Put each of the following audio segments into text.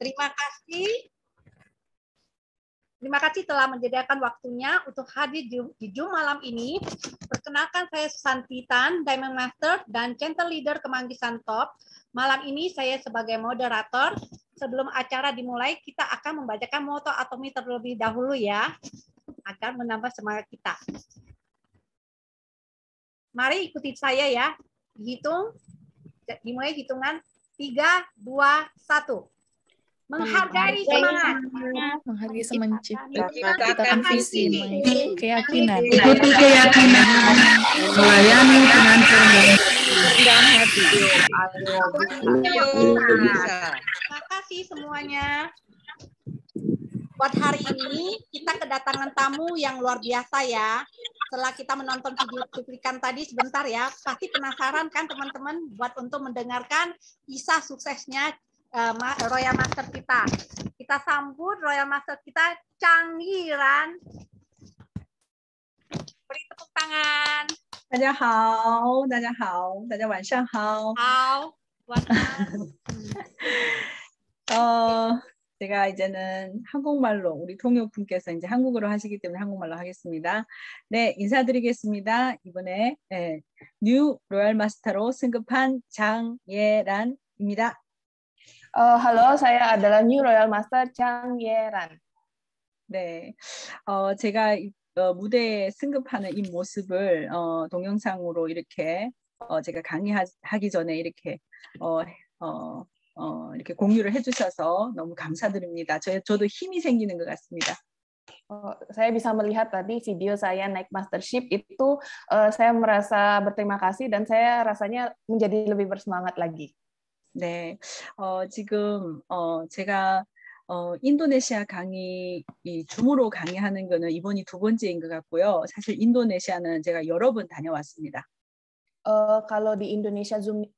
Terima kasih. Terima kasih telah menyediakan waktunya untuk hadir di, di Zoom malam ini. Perkenalkan saya Susanti Tan, Diamond Master dan Center Leader Kemanggisan Top. Malam ini saya sebagai moderator. Sebelum acara dimulai, kita akan membacakan moto atomi terlebih dahulu ya, agar menambah semangat kita. Mari ikuti saya ya. Hitung, dimulai hitungan 3, 2, 1 menghargai semangat menghargai semangat ciptakan visi keyakinan ikuti keyakinan melayani dengan rendah hati terima kasih semuanya buat hari ini kita kedatangan tamu yang luar biasa ya setelah kita menonton video cuplikan tadi sebentar ya, pasti penasaran kan teman-teman buat untuk mendengarkan kisah suksesnya uh, Royal Master kita. Kita sambut Royal Master kita canggih Ran. Beri tepuk tangan. 大家好，大家好，大家晚上好。好，晚安。어 제가 이제는 한국말로 우리 통역분께서 이제 한국어로 하시기 때문에 한국말로 하겠습니다. 네, 인사드리겠습니다. 이번에 네, 뉴 로얄 마스터로 승급한 장예란입니다. halo, saya adalah New Royal Master Chang Yeran. 네, 어, 제가 어, 무대에 승급하는 이 모습을 어, 동영상으로 이렇게 어, 제가 강의하기 전에 이렇게 어, 어, 어, 이렇게 공유를 해주셔서 너무 감사드립니다. 저, 저도 힘이 생기는 것 같습니다. h saya bisa melihat tadi video saya naik mastership itu saya merasa berterima kasih dan saya rasanya menjadi lebih bersemangat lagi. 네, 어, 지금 어, 제가 어, 인도네시아 강의, 이 줌으로 강의하는 거는 이번이 두 번째인 것 같고요. 사실 인도네시아는 제가 여러 번 다녀왔습니다. Uh, kalau di Indonesia Zoom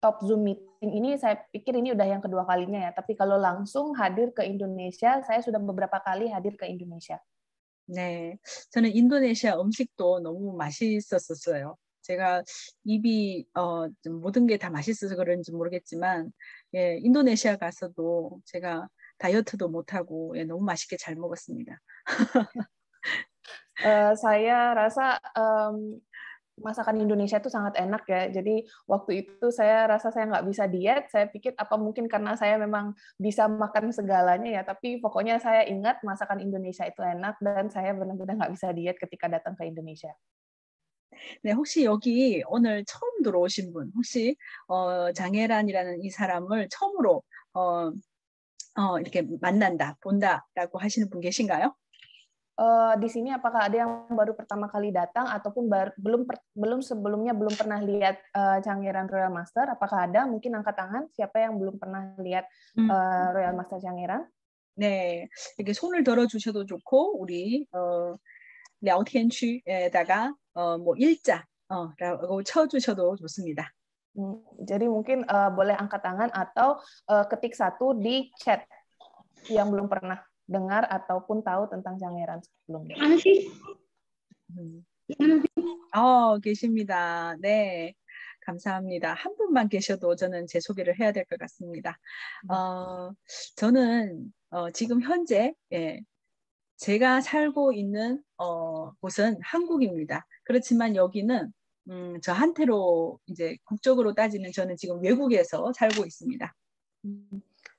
top Zoom meeting ini saya pikir ini udah yang kedua kalinya ya. Tapi kalau langsung hadir ke Indonesia, saya sudah beberapa kali hadir ke Indonesia. 네, 저는 인도네시아 음식도 너무 맛있었어요. 제가 입이 어, 모든 게다 맛있어서 그런지 모르겠지만 예, 인도네시아 가서도 제가 다이어트도 못하고 예, 너무 맛있게 잘 먹었습니다. 어, saya rasa um, masakan Indonesia itu sangat enak ya. Jadi waktu itu saya rasa saya nggak bisa diet. Saya pikir apa mungkin karena saya memang bisa makan segalanya ya. Tapi pokoknya saya ingat masakan Indonesia itu enak dan saya benar-benar nggak bisa diet ketika datang ke Indonesia. 네, 혹시 여기 오늘 처음 들어오신 분, 혹시 어, 장혜란이라는 이 사람을 처음으로 어, 어, 이렇게 만난다, 본다라고 하시는 분 계신가요? Uh, di sini apakah ada yang baru pertama kali datang ataupun baru, belum per, belum sebelumnya belum pernah lihat uh, Canggiran Royal Master? Apakah ada? Mungkin angkat tangan. Siapa yang belum pernah lihat uh, Royal Master Canggiran? 네, 이렇게 손을 들어 주셔도 좋고 우리 어, 聊天区,에다가 어, 뭐 일자 어, 라고 쳐주셔도 좋습니다. 음, jadi mungkin uh, boleh angkat tangan atau uh, ketik satu di chat yang belum pernah dengar ataupun tahu tentang Jangeran sebelumnya. 음. 어, 계십니다. 네. 감사합니다. 한 분만 계셔도 저는 제 소개를 해야 될 것 같습니다. 어, 저는 어, 지금 현재 예, 제가 살고 있는 어, 곳은 한국입니다. 그렇지만 여기는 음, 저한테로 이제 국적으로 따지는 저는 지금 외국에서 살고 있습니다.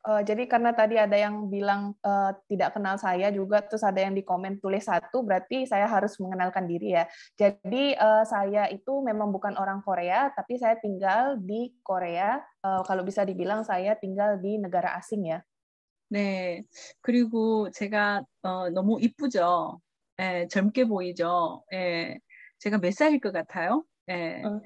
Uh, jadi karena tadi ada yang bilang uh, tidak kenal saya juga, terus ada yang di komen tulis satu, berarti saya harus mengenalkan diri ya. Jadi uh, saya itu memang bukan orang Korea, tapi saya tinggal di Korea. Uh, kalau bisa dibilang saya tinggal di negara asing ya. 네. 그리고 제가 어, 너무 이쁘죠. 예, 젊게 보이죠. 예. 제가 몇 살일 것 같아요? 예. Uh.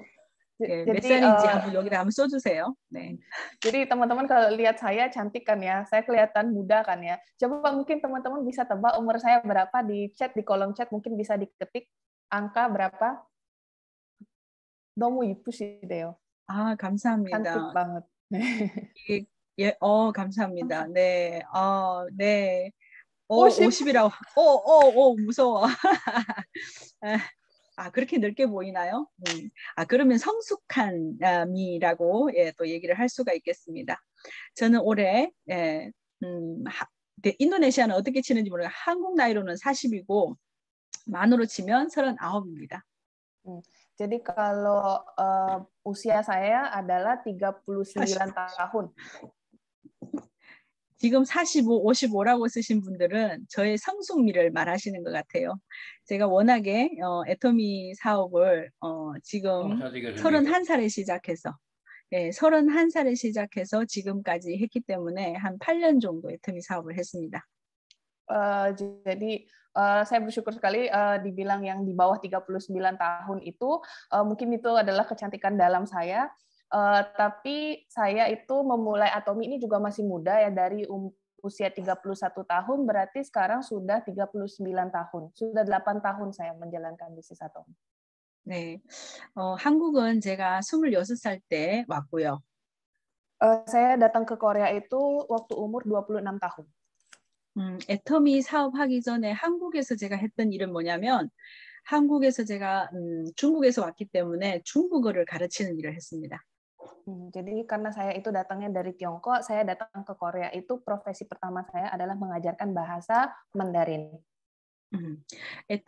Oke, o 한번 여기다 한번 써주세요. 네. Jadi teman-teman kalau lihat saya cantik kan ya, saya kelihatan muda kan ya. Coba mungkin teman-teman bisa tebak umur saya berapa di chat di kolom chat mungkin bisa diketik angka berapa. 너무 이쁘시대요. 아 감사합니다. cantik banget. 이게 예, 어, 감사합니다. 아. 네, 어, 네. 오, 50. 이라고 오, 오, 오, 무서워. 아, 그렇게 넓게 보이나요? 음. 아, 그러면 성숙한 아, 미라고 예, 또 얘기를 할 수가 있겠습니다. 저는 올해, 예, 음, 하, 네, 인도네시아는 어떻게 치는지 모르겠어 한국 나이로는 40이고, 만으로 치면 39입니다. 음. Jadi kalau uh, usia saya adalah 39 tahun. 지금 45, 55라고 쓰신 분들은 저의 성숙미를 말하시는 것 같아요. 제가 워낙에 어, 애터미 사업을 어, 지금 31살에 시작해서 예, 31살에 시작해서 지금까지 했기 때문에 한 8년 정도 애터미 사업을 했습니다. Uh, jadi uh, saya bersyukur sekali uh, dibilang yang di bawah 39 tahun itu uh, mungkin itu adalah kecantikan dalam saya. Uh, tapi saya itu memulai Atomi ini juga masih muda ya dari um, usia 31 tahun berarti sekarang sudah 39 tahun. Sudah 8 tahun saya menjalankan bisnis Atomi. 네. 어, 한국은 제가 26살 때 왔고요. Uh, saya datang ke Korea itu waktu umur 26 tahun. 음, 애터미 사업하기 전에 한국에서 제가 했던 일은 뭐냐면 한국에서 제가 음, 중국에서 왔기 때문에 중국어를 가르치는 일을 했습니다. jadi karena saya itu datangnya dari Tiongkok, saya datang ke Korea itu profesi pertama saya adalah mengajarkan bahasa Mandarin. 음,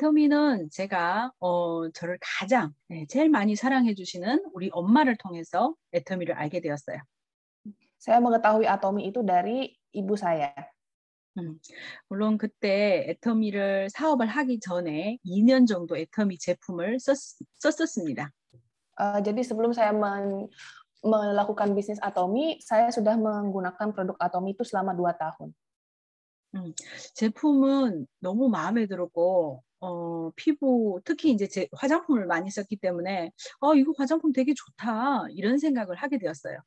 터미는 제가 어, 저를 가장 네, 제일 많이 사랑해 주시는 우리 엄마를 통해서 애터미를 알게 되었어요. Saya mengetahui Atomi itu dari ibu saya. 음, 물론 그때 애터미를 사업을 하기 전에 2년 정도 애터미 제품을 썼, 썼었습니다. Uh, jadi sebelum saya men, melakukan bisnis Atomi, saya sudah menggunakan produk Atomi itu selama 2 tahun. 음, 제품은 너무 마음에 들었고 어, 피부 특히 이제 제 화장품을 많이 썼기 때문에 어 이거 화장품 되게 좋다 이런 생각을 하게 되었어요.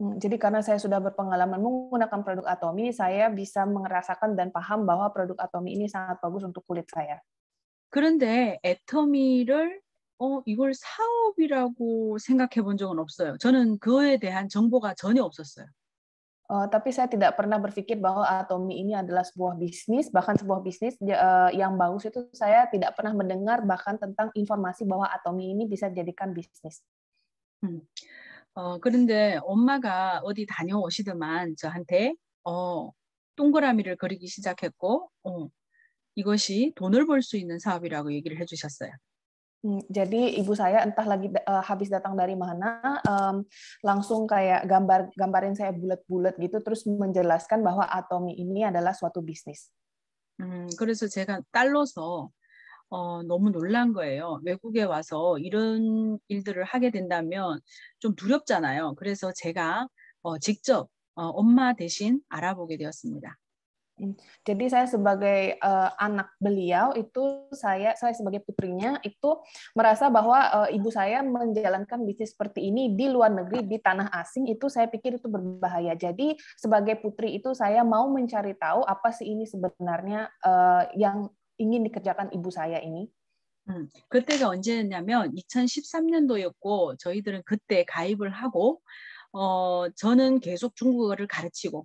음, jadi karena saya sudah berpengalaman menggunakan produk Atomi, saya bisa merasakan dan paham bahwa produk Atomi ini sangat bagus untuk kulit saya. 그런데 애터미를 어, 이걸 사업이라고 생각해 본 적은 없어요. 저는 그거에 대한 정보가 전혀 없었어요. Uh, tapi saya tidak pernah berpikir bahwa Atomi ini adalah sebuah bisnis, bahkan sebuah bisnis uh, yang bagus itu saya tidak pernah mendengar bahkan tentang informasi bahwa Atomi ini bisa dijadikan bisnis. 음. 어, 그런데 엄마가 어디 다녀오시더만 저한테 어, 동그라미를 그리기 시작했고 어, 이것이 돈을 벌 수 있는 사업이라고 얘기를 해주셨어요. Jadi ibu saya entah lagi uh, habis datang dari mana, um, langsung kayak gambar gambarin saya bulat-bulat gitu, terus menjelaskan bahwa atomi ini adalah suatu bisnis. 음, 그래서 제가 딸로서 어, 너무 놀란 거예요. 외국에 와서 이런 일들을 하게 된다면 좀 두렵잖아요. 그래서 제가 어, 직접 어, 엄마 대신 알아보게 되었습니다. Mm. Jadi saya sebagai uh, anak beliau itu saya saya sebagai putrinya itu merasa bahwa uh, ibu saya menjalankan bisnis seperti ini di luar negeri di tanah asing itu saya pikir itu berbahaya. Jadi sebagai putri itu saya mau mencari tahu apa sih ini sebenarnya uh, yang ingin dikerjakan ibu saya ini. 그때가 언제였냐면 2013년도였고 저희들은 그때 가입을 하고 어 저는 계속 중국어를 가르치고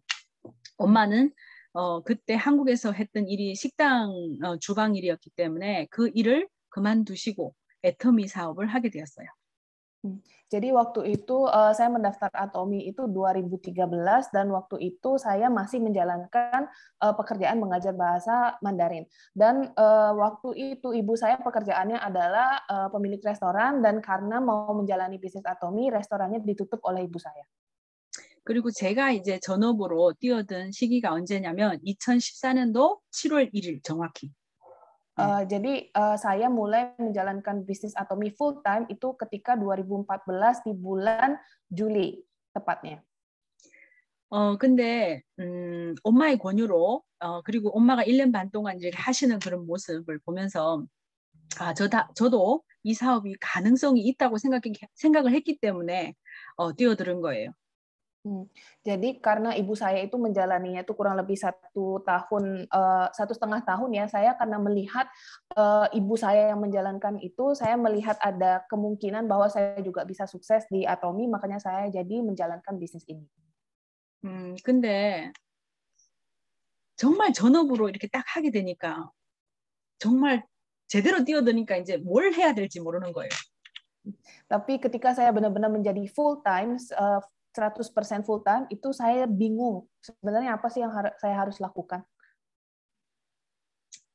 엄마는 음. 어, 그때 한국에서 했던 일이 식당 어, 주방 일이었기 때문에 그 일을 그만두시고 애터미 사업을 하게 되었어요. Jadi waktu itu uh, saya mendaftar Atomi itu 2013 dan waktu itu saya masih menjalankan uh, pekerjaan mengajar bahasa Mandarin. Dan uh, waktu itu ibu saya pekerjaannya adalah uh, pemilik restoran dan karena mau menjalani bisnis Atomi, restorannya ditutup oleh ibu saya. 그리고 제가 이제 전업으로 뛰어든 시기가 언제냐면 2014년도 7월 1일 정확히. 어, 네. jadi uh, saya mulai menjalankan bisnis Atomi full time itu ketika 2014 di bulan Juli tepatnya. 어 근데 음 엄마의 권유로 어 그리고 엄마가 1년 반 동안 이제 하시는 그런 모습을 보면서 아 저 다 저도 이 사업이 가능성이 있다고 생각 생각을 했기 때문에 어뛰어들은 거예요. Hmm. Jadi karena ibu saya itu menjalaninya itu kurang lebih satu tahun eh, satu setengah tahun ya saya karena melihat eh, ibu saya yang menjalankan itu saya melihat ada kemungkinan bahwa saya juga bisa sukses di Atomi makanya saya jadi menjalankan bisnis ini. 음 hmm, 근데 정말 전업으로 이렇게 딱 하게 되니까 정말 제대로 뛰어드니까 이제 뭘 해야 될지 모르는 거예요. Tapi ketika saya benar-benar menjadi full time uh, 100% full time itu saya bingung sebenarnya apa sih yang har saya harus lakukan.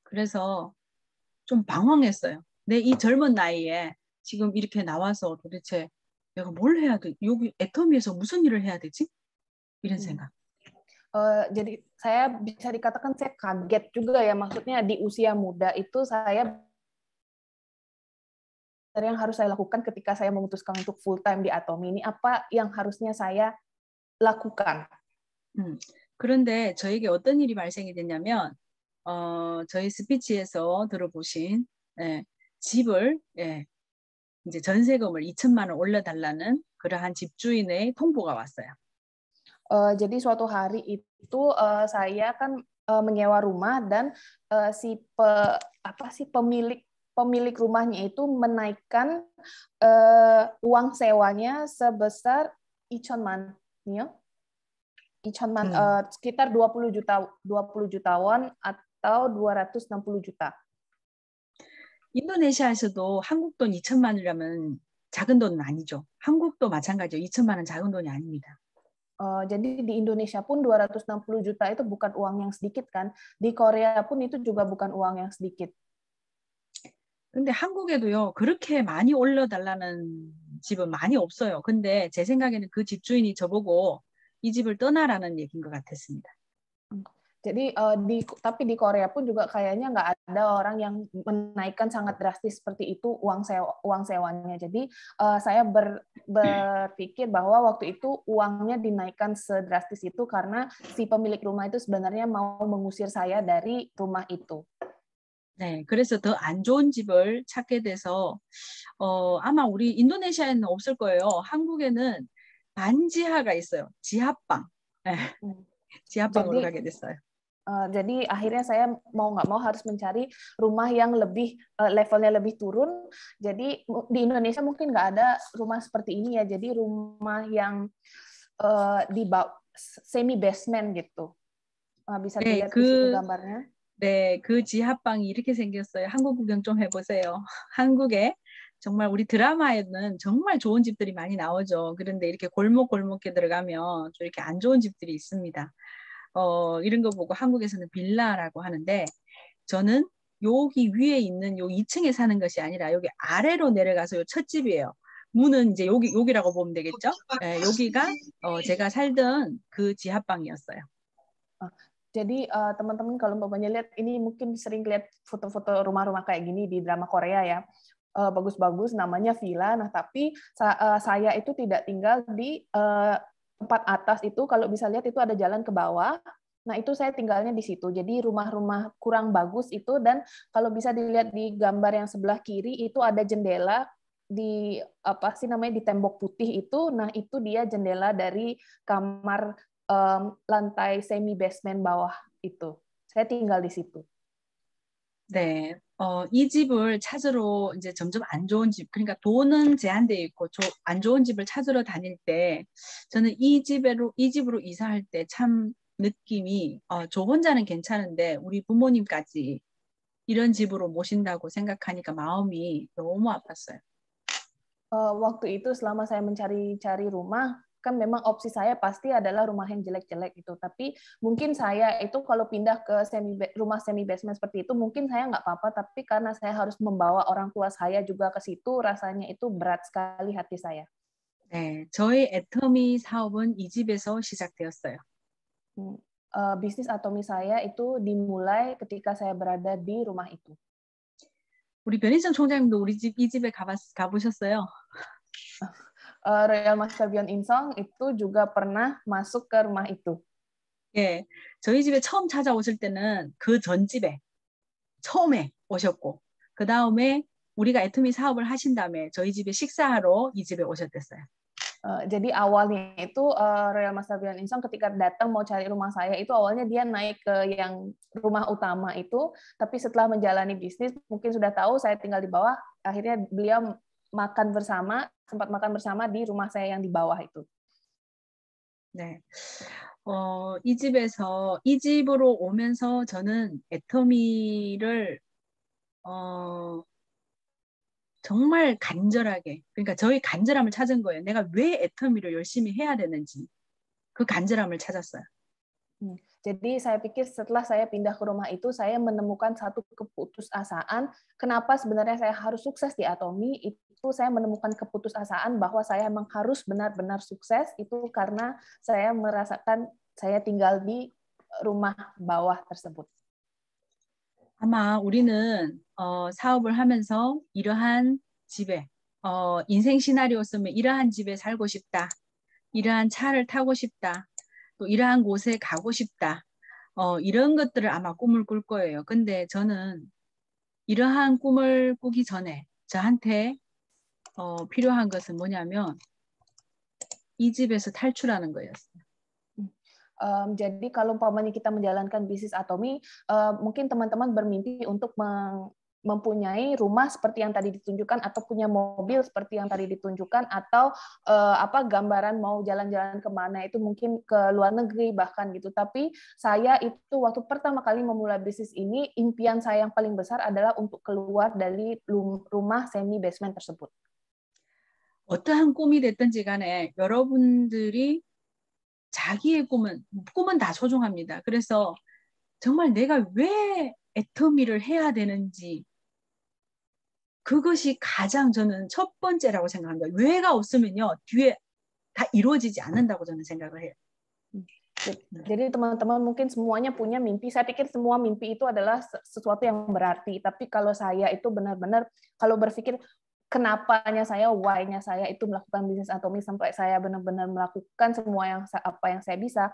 그래서 좀 방황했어요. 내이 젊은 나이에 지금 이렇게 나와서 도대체 내가 뭘 해야 돼? 여기 애터미에서 무슨 일을 해야 되지? 이런 생각. Uh, jadi saya bisa dikatakan saya kaget juga ya maksudnya di usia muda itu saya yang harus saya lakukan ketika saya memutuskan untuk full time di Atomi ini apa yang harusnya saya lakukan? Hmm. 그런데 저에게 어떤 일이 발생이 됐냐면 어, 저희 스피치에서 들어보신 예, 집을 예, 이제 전세금을 2천만 원 올려달라는 그러한 집주인의 통보가 왔어요. 어, jadi suatu hari itu uh, saya kan uh, menyewa rumah dan uh, si pe, apa sih pemilik pemilik rumahnya itu menaikkan uh, uang sewanya sebesar ichonman, ya. Ichonman hmm. uh, sekitar 20 juta 20 jutawan atau 260 juta. 인도네시아에서도 한국 돈2 천만이라면 작은 돈은 아니죠. 한국도 마찬가지죠. 2 천만은 작은 돈이 아닙니다. Uh, jadi di Indonesia pun 260 juta itu bukan uang yang sedikit kan. Di Korea pun itu juga bukan uang yang sedikit. 근데 한국에도요, 그렇게 많이 올려달라는 집은 많이 없어요. 근데 제 생각에는 그 집주인이 저보고 이 집을 떠나라는 얘기인 것 같았습니다. Jadi uh, di tapi di Korea pun juga kayaknya nggak ada orang yang menaikkan sangat drastis seperti itu uang sewa uang sewanya. Jadi uh, saya ber, berpikir bahwa waktu itu uangnya dinaikkan sedrastis itu karena si pemilik rumah itu sebenarnya mau mengusir saya dari rumah itu. 네, 그래서 더 안 좋은 집을 찾게 돼서 어, 아마 우리 인도네시아에는 없을 거예요. 한국에는 반지하가 있어요. 지하방. 네. 지하방으로 가게 됐어요. Uh, jadi akhirnya saya mau nggak mau harus mencari rumah yang lebih uh, levelnya lebih turun. Jadi di Indonesia mungkin nggak ada rumah seperti ini ya. Jadi rumah yang uh, di semi basement gitu. Uh, bisa dilihat di gambarnya. 네, 그 지하방이 이렇게 생겼어요. 한국 구경 좀 해보세요. 한국에 정말 우리 드라마에는 정말 좋은 집들이 많이 나오죠. 그런데 이렇게 골목 골목에 들어가면 좀 이렇게 안 좋은 집들이 있습니다. 어, 이런 거 보고 한국에서는 빌라라고 하는데 저는 여기 위에 있는 요 2층에 사는 것이 아니라 여기 아래로 내려가서 요첫 집이에요. 문은 이제 여기 여기라고 보면 되겠죠. 네, 여기가 어, 제가 살던 그 지하방이었어요. 어, Jadi uh, teman-teman kalau bapaknya lihat ini mungkin sering lihat foto-foto rumah-rumah kayak gini di drama Korea ya. Eh, bagus-bagus, namanya villa. Nah, tapi sa uh, saya itu tidak tinggal di uh, tempat atas itu. Kalau bisa lihat itu ada jalan ke bawah. Nah, itu saya tinggalnya di situ. Jadi rumah-rumah kurang bagus itu dan kalau bisa dilihat di gambar yang sebelah kiri itu ada jendela di apa sih namanya di tembok putih itu nah itu dia jendela dari kamar um, lantai semi basement bawah itu. saya tinggal di situ. 네, 어, 이 집을 찾으러 이제 점점 안 좋은 집, 그러니까 돈은 제한돼 있고 조, 안 좋은 집을 찾으러 다닐 때 저는 이 집으로 이 집으로 이사할 때 참 느낌이 어, 저 혼자는 괜찮은데 우리 부모님까지 이런 집으로 모신다고 생각하니까 마음이 너무 아팠어요. 어, waktu itu selama saya mencari-cari rumah, kan memang opsi saya pasti adalah rumah yang jelek-jelek gitu Tapi mungkin saya itu kalau pindah ke semi rumah semi basement seperti itu mungkin saya nggak apa-apa. Tapi karena saya harus membawa orang tua saya juga ke situ, rasanya itu berat sekali hati saya. 네, 저희 애터미 사업은 이 집에서 시작되었어요. bisnis atomi saya itu dimulai ketika saya berada di rumah itu. 우리 변희정 총장님도 우리 집 이 집에 가봤, 가보셨어요? uh, Royal Master Beyond Insong itu juga pernah masuk ke rumah itu. 예, 저희 집에 처음 찾아오실 때는 그 전 집에 처음에 오셨고 그 다음에 우리가 애터미 사업을 하신 다음에 저희 집에 식사하러 이 집에 오셨댔어요. Uh, jadi awalnya itu uh, Royal Master Beyond Insong ketika datang mau cari rumah saya itu awalnya dia naik ke yang rumah utama itu, tapi setelah menjalani bisnis mungkin sudah tahu saya tinggal di bawah, akhirnya beliau makan bersama, sempat makan bersama di rumah saya yang di bawah itu. 네. 어, 이 집에서 이 집으로 오면서 저는 애터미를 어, 정말 간절하게 그러니까 저희 간절함을 찾은 거예요. 내가 왜 애터미를 열심히 해야 되는지 그 간절함을 찾았어요. 음. Jadi saya pikir setelah saya pindah ke rumah itu saya menemukan satu keputusasaan kenapa sebenarnya saya harus sukses di Atomi itu itu saya menemukan keputusasaan bahwa saya memang harus benar-benar sukses itu karena saya merasakan saya tinggal di rumah bawah tersebut. 아마 우리는 어, 사업을 하면서 이러한 집에 어, 인생 시나리오 쓰면 이러한 집에 살고 싶다. 이러한 차를 타고 싶다. 또 이러한 곳에 가고 싶다. 어, 이런 것들을 아마 꿈을 꿀 거예요. 근데 저는 이러한 꿈을 꾸기 전에 저한테 어, 필요한 것은 뭐냐면 이 집에서 탈출하는 거였어요. Um, jadi kalau umpamanya kita menjalankan bisnis Atomi, uh, mungkin teman-teman bermimpi untuk mempunyai rumah seperti yang tadi ditunjukkan atau punya mobil seperti yang tadi ditunjukkan atau uh, apa gambaran mau jalan-jalan kemana itu mungkin ke luar negeri bahkan gitu. Tapi saya itu waktu pertama kali memulai bisnis ini impian saya yang paling besar adalah untuk keluar dari rumah semi basement tersebut. 어떠한 꿈이 됐든지 간에 여러분들이 자기의 꿈은 꿈은 다 소중합니다. 그래서 정말 내가 왜 애터미를 해야 되는지 그것이 가장 저는 첫 번째라고 생각합니다. 왜가 없으면요 뒤에 다 이루어지지 않는다고 저는 생각을 해요. Jadi teman-teman mungkin semuanya punya mimpi. Saya pikir semua mimpi itu adalah sesuatu yang berarti. Tapi kalau saya itu benar-benar kalau berpikir, kenapanya saya, why-nya saya itu melakukan bisnis atomi sampai saya benar-benar melakukan semua yang apa yang saya bisa.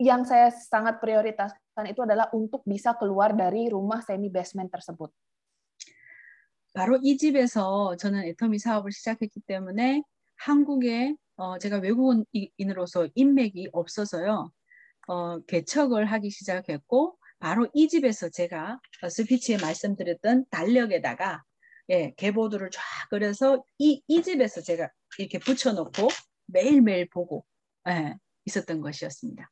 Yang saya sangat prioritaskan itu adalah untuk bisa keluar dari rumah semi basement tersebut. 바로 이 집에서 저는 애터미 사업을 시작했기 때문에 한국에 어, 제가 외국인으로서 인맥이 없어서요. 어, 개척을 하기 시작했고 바로 이 집에서 제가 스피치에 말씀드렸던 달력에다가 예, 개보드를 쫙 그려서 이, 이 집에서 제가 이렇게 붙여놓고 매일매일 보고 예, 있었던 것이었습니다.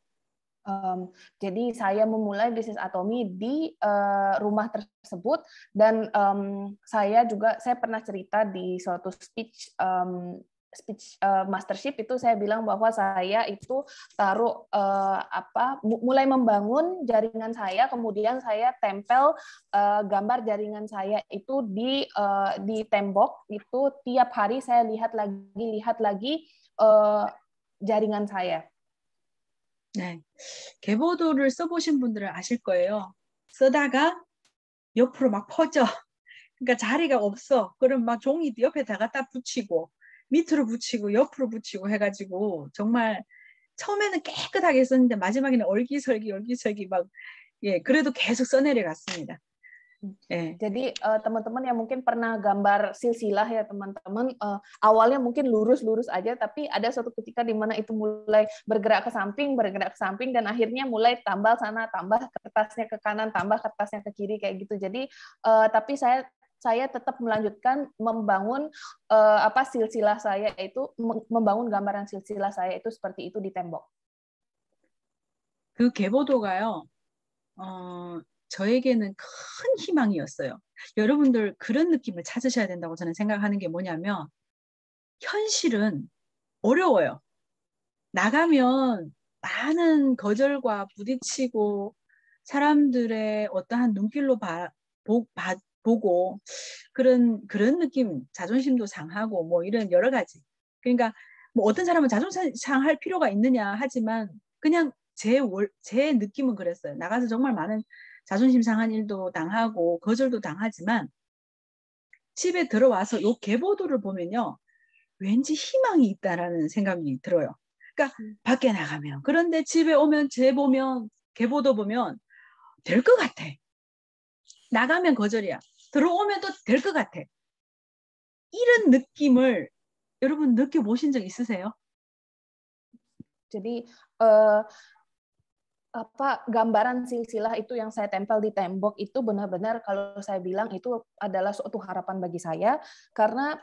Um, jadi saya memulai bisnis Atomi di uh, rumah tersebut dan um, saya juga saya pernah cerita di suatu speech um, speech uh, mastership itu saya bilang bahwa saya itu taruh uh, apa mulai membangun jaringan saya kemudian saya tempel uh, gambar jaringan saya itu di uh, di tembok itu tiap hari saya lihat lagi lihat lagi uh, jaringan saya. 네. 개보도를 써보신 분들은 아실 거예요. 쓰다가 옆으로 막 퍼져. 그러니까 자리가 없어. 그럼 막 종이 옆에다가 딱 붙이고 밑으로 붙이고 옆으로 붙이고 해가지고 정말 처음에는 깨끗하게 썼는데 마지막에는 얼기설기 얼기설기 막 예, 그래도 계속 써내려 갔습니다. 예. Jadi teman-teman uh, teman -teman yang mungkin pernah gambar silsilah ya teman-teman uh, awalnya mungkin lurus-lurus aja tapi ada suatu ketika di mana itu mulai bergerak ke samping, bergerak ke samping dan akhirnya mulai tambal sana, tambah kertasnya ke kanan, tambah kertasnya ke kiri kayak gitu. Jadi uh, tapi saya saya tetap melanjutkan membangun uh, apa silsilah saya itu membangun gambaran silsilah saya itu seperti itu di tembok. 그 계보도가요. 어, 저에게는 큰 희망이었어요. 여러분들 그런 느낌을 찾으셔야 된다고 저는 생각하는 게 뭐냐면 현실은 어려워요. 나가면 많은 거절과 부딪히고 사람들의 어떠한 눈길로 바, 보, 바, 보고 그런 그런 느낌 자존심도 상하고 뭐 이런 여러 가지 그러니까 뭐 어떤 사람은 자존심 상할 필요가 있느냐 하지만 그냥 제월제 제 느낌은 그랬어요 나가서 정말 많은 자존심 상한 일도 당하고 거절도 당하지만 집에 들어와서 요개보도를 보면요 왠지 희망이 있다라는 생각이 들어요 그러니까 음. 밖에 나가면 그런데 집에 오면 제 보면 개보도 보면 될 것 같아 나가면 거절이야. 들어오면 또 같아. 이런 느낌을 여러분 느껴보신 적 있으세요? Jadi 어 eh, apa gambaran silsilah itu yang saya tempel di tembok itu benar-benar kalau saya bilang itu adalah suatu harapan bagi saya karena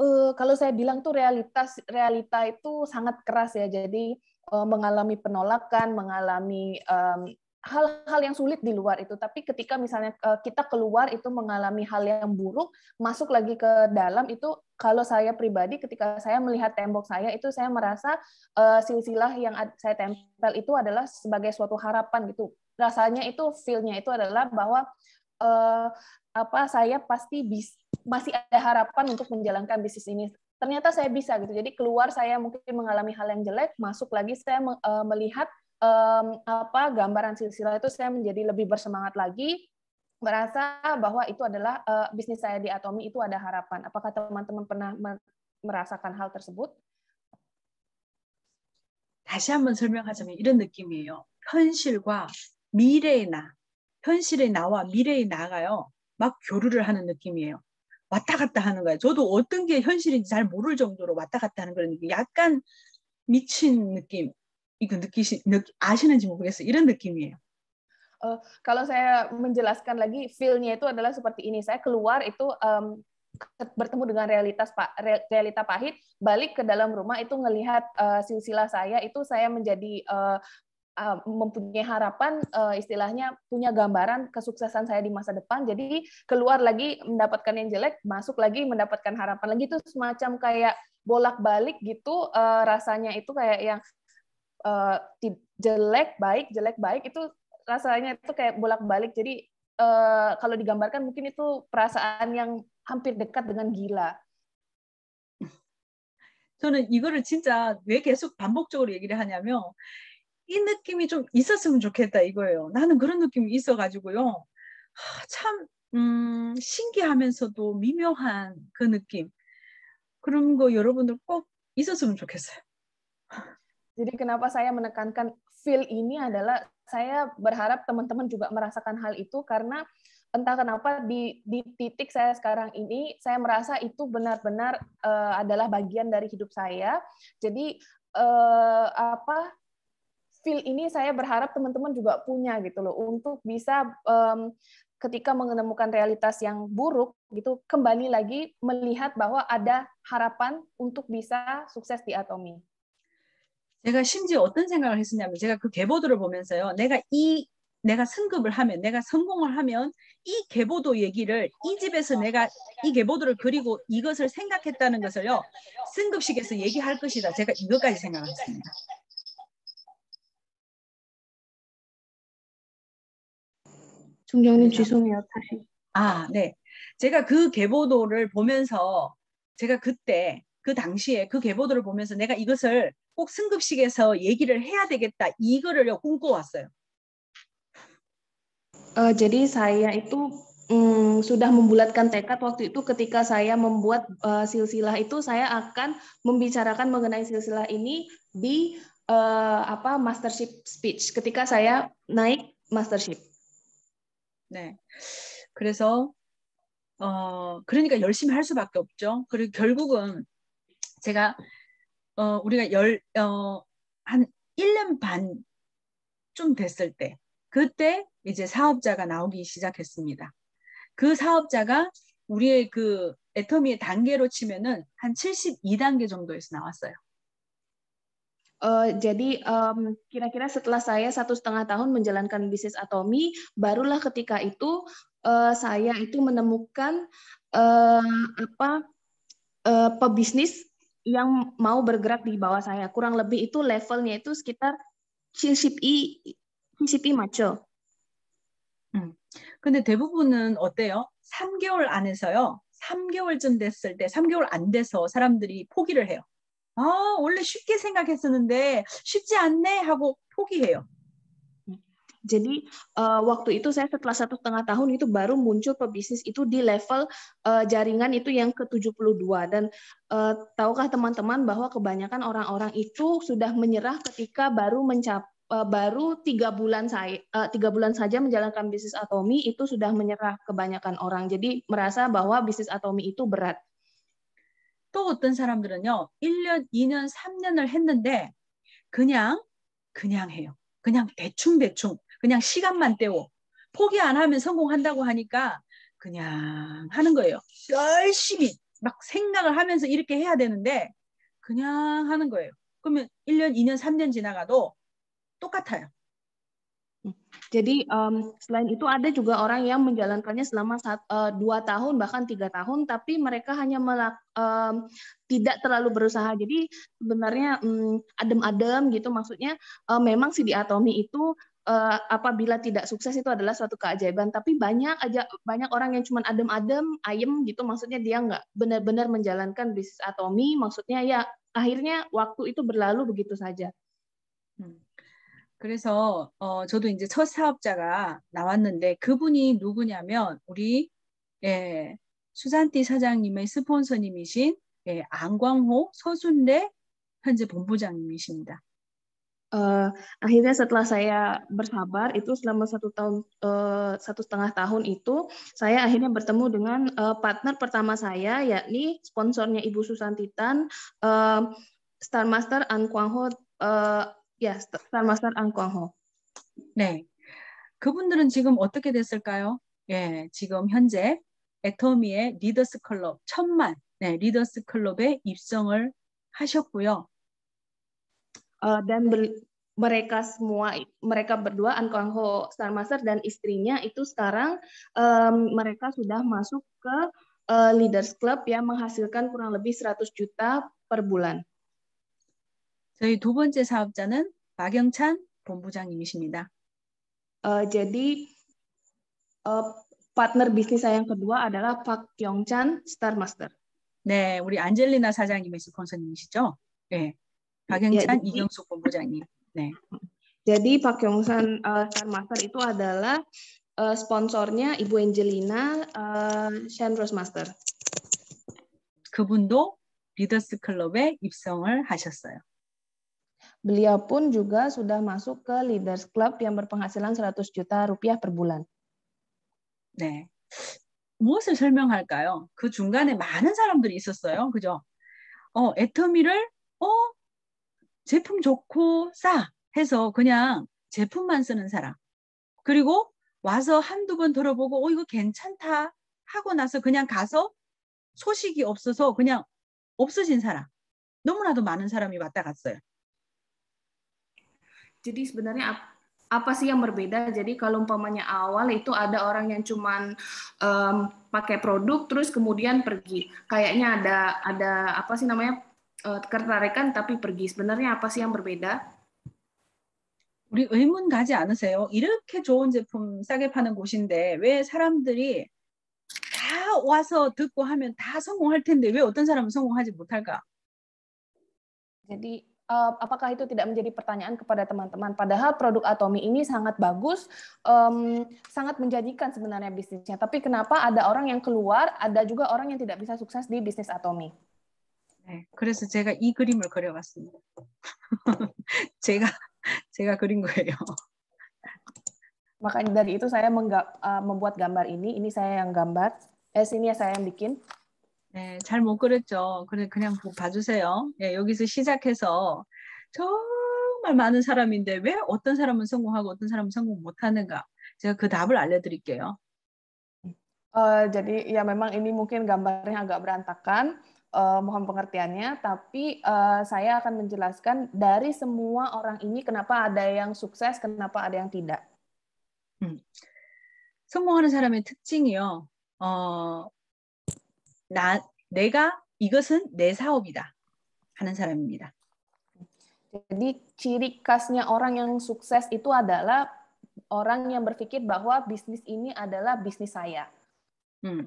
uh, kalau saya bilang tuh realitas realita itu sangat keras ya jadi uh, mengalami penolakan mengalami um, hal-hal yang sulit di luar itu tapi ketika misalnya eh, kita keluar itu mengalami hal yang buruk masuk lagi ke dalam itu kalau saya pribadi ketika saya melihat tembok saya itu saya merasa uh, silsilah yang saya tempel itu adalah sebagai suatu harapan gitu rasanya itu feel-nya itu adalah bahwa uh, apa saya pasti bis, masih ada harapan untuk menjalankan bisnis ini ternyata saya bisa gitu jadi keluar saya mungkin mengalami hal yang jelek masuk lagi saya uh, melihat um, apa gambaran silsilah itu saya menjadi lebih bersemangat lagi merasa bahwa itu adalah uh, bisnis saya di Atomi itu ada harapan. Apakah teman-teman pernah merasakan hal tersebut? 다시 한번 설명하자면 이런 느낌이에요. 현실과 미래의 나, 현실의 나와 미래의 나가요. 막 교류를 하는 느낌이에요. 왔다 갔다 하는 거예요. 저도 어떤 게 현실인지 잘 모를 정도로 왔다 갔다 하는 그런 느낌. 약간 미친 느낌. 이거 느끼시 느끼, 아시는지 모르겠어요. 이런 느낌이에요. Uh, kalau saya menjelaskan lagi, feel-nya itu adalah seperti ini. Saya keluar itu um, bertemu dengan realitas pak realita pahit, balik ke dalam rumah itu ngelihat uh, silsilah saya itu saya menjadi uh, uh, mempunyai harapan uh, istilahnya punya gambaran kesuksesan saya di masa depan. Jadi keluar lagi mendapatkan yang jelek, masuk lagi mendapatkan harapan lagi itu semacam kayak bolak-balik gitu uh, rasanya itu kayak yang uh, jelek baik jelek baik itu rasanya itu kayak bolak-balik jadi uh, kalau digambarkan mungkin itu perasaan yang hampir dekat dengan gila. 저는 이거를 진짜 왜 계속 반복적으로 얘기를 하냐면 이 느낌이 좀 있었으면 좋겠다 이거예요. 나는 그런 느낌이 있어가지고요. 참 음, 신기하면서도 미묘한 그 느낌. 그런 거 여러분들 꼭 있었으면 좋겠어요. Jadi kenapa saya menekankan feel ini adalah saya berharap teman-teman juga merasakan hal itu karena entah kenapa di, di titik saya sekarang ini saya merasa itu benar-benar uh, adalah bagian dari hidup saya. Jadi uh, apa feel ini saya berharap teman-teman juga punya gitu loh untuk bisa um, ketika menemukan realitas yang buruk gitu kembali lagi melihat bahwa ada harapan untuk bisa sukses di Atomi. 제가 심지어 어떤 생각을 했었냐면 제가 그 개보도를 보면서요. 내가 이 내가 승급을 하면 내가 성공을 하면 이 개보도 얘기를 이 집에서 내가 이 개보도를 그리고 이것을 생각했다는 것을요. 승급식에서 얘기할 것이다. 제가 이것까지 생각했습니다. 중경님 네. 죄송해요. 다시. 아, 네. 제가 그 개보도를 보면서 제가 그때 그 당시에 그 개보도를 보면서 내가 이것을 꼭 승급식에서 얘기를 해야 되겠다 이거를 꿈꿔왔어요. Uh, jadi saya itu um, sudah membulatkan tekad waktu itu ketika saya membuat uh, silsilah itu saya akan membicarakan mengenai silsilah ini di uh, apa mastership speech ketika saya naik mastership. 네. 그래서 어 그러니까 열심히 할 수밖에 없죠. 그리고 결국은 제가 어, 우리가 열, 어, 한 1년 반쯤 됐을 때, 그때 이제 사업자가 나오기 시작했습니다. 그 사업자가 우리의 그 애터미의 단계로 치면은 한 72단계 정도에서 나왔어요. Uh, jadi um, kira-kira setelah saya satu setengah tahun menjalankan bisnis Atomi, barulah ketika itu uh, saya itu menemukan uh, apa uh, pebisnis yang mau bergerak di bawah saya. Kurang lebih itu levelnya itu sekitar CCPE, CCPE macho. 음. 근데 대부분은 어때요? 3개월 안에서요. 3개월쯤 됐을 때, 3개월 안 돼서 사람들이 포기를 해요. 아, 원래 쉽게 생각했었는데 쉽지 않네 하고 포기해요. Jadi uh, waktu itu saya setelah satu setengah tahun itu baru muncul pebisnis itu di level uh, jaringan itu yang ke-72 dan uh, tahukah teman-teman bahwa kebanyakan orang-orang itu sudah menyerah ketika baru mencap baru tiga bulan saya tiga bulan saja menjalankan bisnis atomi itu sudah menyerah kebanyakan orang. Jadi merasa bahwa bisnis atomi itu berat. 또 어떤 사람들은요, 1년, 2년, 3년을 했는데, 그냥, 그냥 해요. 그냥 대충 그냥 시간만 때워. 포기 안 하면 성공한다고 하니까 그냥 하는 거예요. 열심히 막 생각을 하면서 이렇게 해야 되는데 그냥 하는 거예요. 그러면 1년, 2년, 3년 지나가도 똑같아요. Jadi um, selain itu ada juga orang yang menjalankannya selama sat, uh, dua tahun bahkan tiga tahun, tapi mereka hanya melak, um, tidak terlalu berusaha. Jadi sebenarnya adem-adem gitu, maksudnya uh, memang si diatomi itu uh, apabila tidak sukses itu adalah suatu keajaiban tapi banyak aja banyak orang yang cuma adem-adem ayem gitu maksudnya dia nggak benar-benar menjalankan bisnis atomi maksudnya ya akhirnya waktu itu berlalu begitu saja. Hmm. 그래서 어, 저도 이제 첫 사업자가 나왔는데 그분이 누구냐면 우리 예, 수잔티 사장님의 스폰서님이신 예, 안광호 서순례 현재 본부장님이십니다. uh, akhirnya setelah saya bersabar itu selama satu tahun uh, satu setengah tahun itu saya akhirnya bertemu dengan uh, partner pertama saya yakni sponsornya Ibu Susantitan uh, Star Master An Kwang Ho uh, ya yeah, Star Master An Kwang Ho. 네. 그분들은 지금 어떻게 됐을까요? 예, 지금 현재 애터미의 리더스 클럽 천만 네, 리더스 클럽에 입성을 하셨고요 uh, dan ber, mereka semua mereka berdua An Kwang Ho Master dan istrinya itu sekarang um, mereka sudah masuk ke uh, Leaders Club yang menghasilkan kurang lebih 100 juta per bulan. 저희 두 번째 사업자는 박영찬 본부장님이십니다. Uh, jadi uh, partner bisnis saya yang kedua adalah Pak Kyongchan Star Master. 네, 우리 안젤리나 사장님의 스폰서님이시죠? 네. 박영찬, 야, 이경숙 본부장님. 네. Jadi Pak Yongsan uh, Star Master itu adalah uh, sponsornya Ibu Angelina uh, eh, Shan Master. 그분도 리더스 클럽에 입성을 하셨어요. Beliau pun juga sudah masuk ke Leaders Club yang berpenghasilan 100 juta rupiah per bulan. 네. 무엇을 설명할까요? 그 중간에 많은 사람들이 있었어요. 그죠? 어, 애터미를 어, 제품 좋고 싸 해서 그냥 제품만 쓰는 사람. 그리고 와서 한두 번 들어보고 어 이거 괜찮다 하고 나서 그냥 가서 소식이 없어서 그냥 없어진 사람. 너무나도 많은 사람이 왔다 갔어요. Jadi sebenarnya apa sih yang berbeda? Jadi kalau umpamanya awal itu ada orang yang cuman um, pakai produk terus kemudian pergi. Kayaknya ada ada apa sih namanya Eh, ketertarikan tapi pergi. Sebenarnya apa sih yang berbeda? 우리 의문 가지 않으세요? 이렇게 좋은 제품 싸게 파는 곳인데 왜 사람들이 다 와서 듣고 하면 다 성공할 텐데 왜 어떤 사람은 성공하지 못할까? Jadi eh, apakah itu tidak menjadi pertanyaan kepada teman-teman? Padahal produk Atomi ini sangat bagus, um, sangat menjanjikan sebenarnya bisnisnya. Tapi kenapa ada orang yang keluar, ada juga orang yang tidak bisa sukses di bisnis Atomi? 네, 그래서 제가 이 그림을 그려봤습니다. 제가 제가 그린 거예요. Makanya dari itu saya mengga, uh, membuat gambar ini. Ini saya yang gambar. Eh, sini ya saya yang bikin. 네, 잘 못 그렸죠. 그래 그냥 봐주세요. 네, 여기서 시작해서 정말 많은 사람인데 왜 어떤 사람은 성공하고 어떤 사람은 성공 못하는가? 제가 그 답을 알려드릴게요. Uh, jadi ya memang ini mungkin gambarnya agak berantakan. uh, mohon pengertiannya, tapi uh, saya akan menjelaskan dari semua orang ini kenapa ada yang sukses, kenapa ada yang tidak. 음. 성공하는 사람의 특징이요. 어, 나, 내가 이것은 내 사업이다 하는 사람입니다. Jadi ciri khasnya orang yang sukses itu adalah orang yang berpikir bahwa bisnis ini adalah bisnis saya. 음, hmm.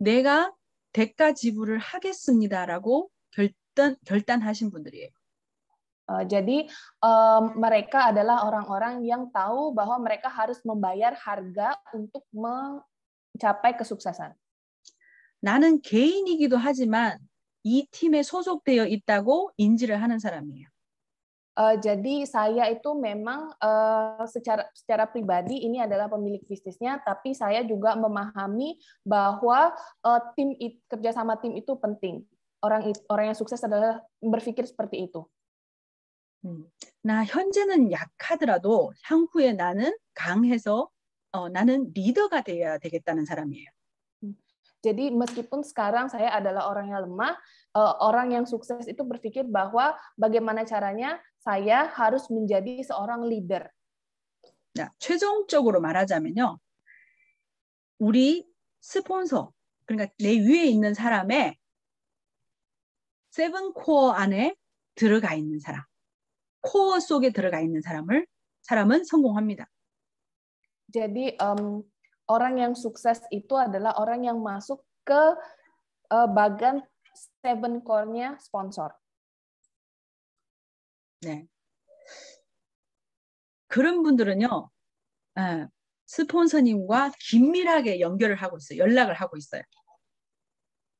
내가 대가 지불을 하겠습니다라고 결단 결단하신 분들이에요. Uh, jadi um, mereka adalah orang-orang yang tahu bahwa mereka harus membayar harga untuk mencapai kesuksesan. 나는 개인이기도 하지만 이 팀에 소속되어 있다고 인지를 하는 사람이에요. Uh, jadi saya itu memang uh, secara secara pribadi ini adalah pemilik bisnisnya, tapi saya juga memahami bahwa uh, tim it, kerjasama tim itu penting. Orang it, orang yang sukses adalah berpikir seperti itu. Nah, 현재는 약하더라도 향후에 나는 강해서 어, 나는 리더가 돼야 되겠다는 사람이에요. Jadi meskipun sekarang saya adalah orang yang lemah, orang yang sukses itu berpikir bahwa bagaimana caranya saya harus menjadi seorang leader. 자, 최종적으로 말하자면요. 우리 스폰서, 그러니까 내 위에 있는 사람의 세븐 코어 안에 들어가 있는 사람, 코어 속에 들어가 있는 사람을 사람은 성공합니다. Jadi um, orang yang sukses itu adalah orang yang masuk ke uh, bagan seven core-nya sponsor. 네. 그런 분들은요, 네, 스폰서님과 긴밀하게 연결을 하고 있어요. 연락을 하고 있어요.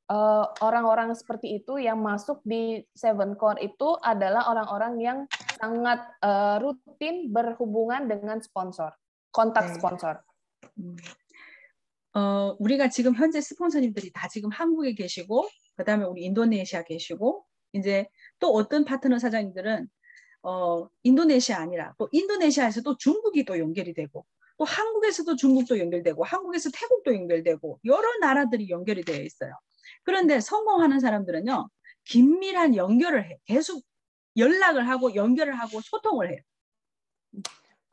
orang-orang uh, orang -orang seperti itu yang masuk di Seven Core itu adalah orang-orang yang sangat uh, rutin berhubungan dengan sponsor, kontak 네. sponsor. 음. 어, 우리가 지금 현재 스폰서님들이 다 지금 한국에 계시고 그다음에 우리 인도네시아 계시고 이제 또 어떤 파트너 사장님들은 어, 인도네시아 아니라 또 인도네시아에서 도 중국이 또 연결이 되고 또 한국에서도 중국도 연결되고 한국에서 태국도 연결되고 여러 나라들이 연결이 되어 있어요. 그런데 성공하는 사람들은요 긴밀한 연결을 해 계속 연락을 하고 연결을 하고 소통을 해요.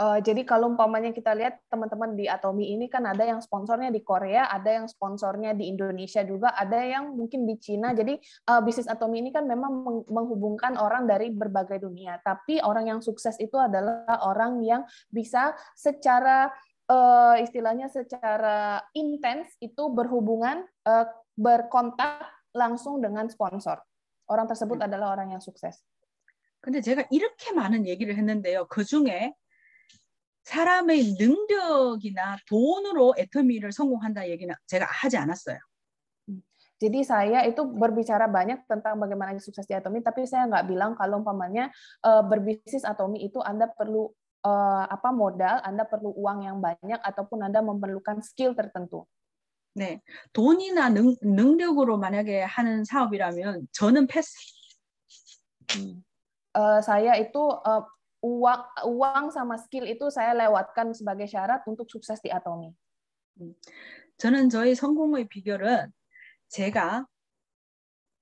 Uh, jadi kalau umpamanya kita lihat teman-teman di Atomi ini kan ada yang sponsornya di Korea, ada yang sponsornya di Indonesia juga, ada yang mungkin di Cina. Jadi uh, bisnis Atomi ini kan memang menghubungkan orang dari berbagai dunia. Tapi orang yang sukses itu adalah orang yang bisa secara uh, istilahnya secara intens itu berhubungan uh, berkontak langsung dengan sponsor. orang tersebut hmm. adalah orang yang sukses. 근데 제가 이렇게 많은 얘기를 했는데요. 그 중에 사람의 능력이나 돈으로 애터미를 성공한다 얘기는 제가 하지 않았어요. Jadi saya itu berbicara banyak tentang bagaimana sukses di atomi, tapi saya nggak bilang kalau umpamanya uh, berbisnis atomi itu Anda perlu uh, apa modal, Anda perlu uang yang banyak, ataupun Anda memerlukan skill tertentu. 네, 돈이나 능, 능력으로 만약에 하는 사업이라면 저는 패스. Uh, saya itu uh, uang uang sama skill itu saya lewatkan sebagai syarat untuk sukses di Atomi. 저는 저희 성공의 비결은 제가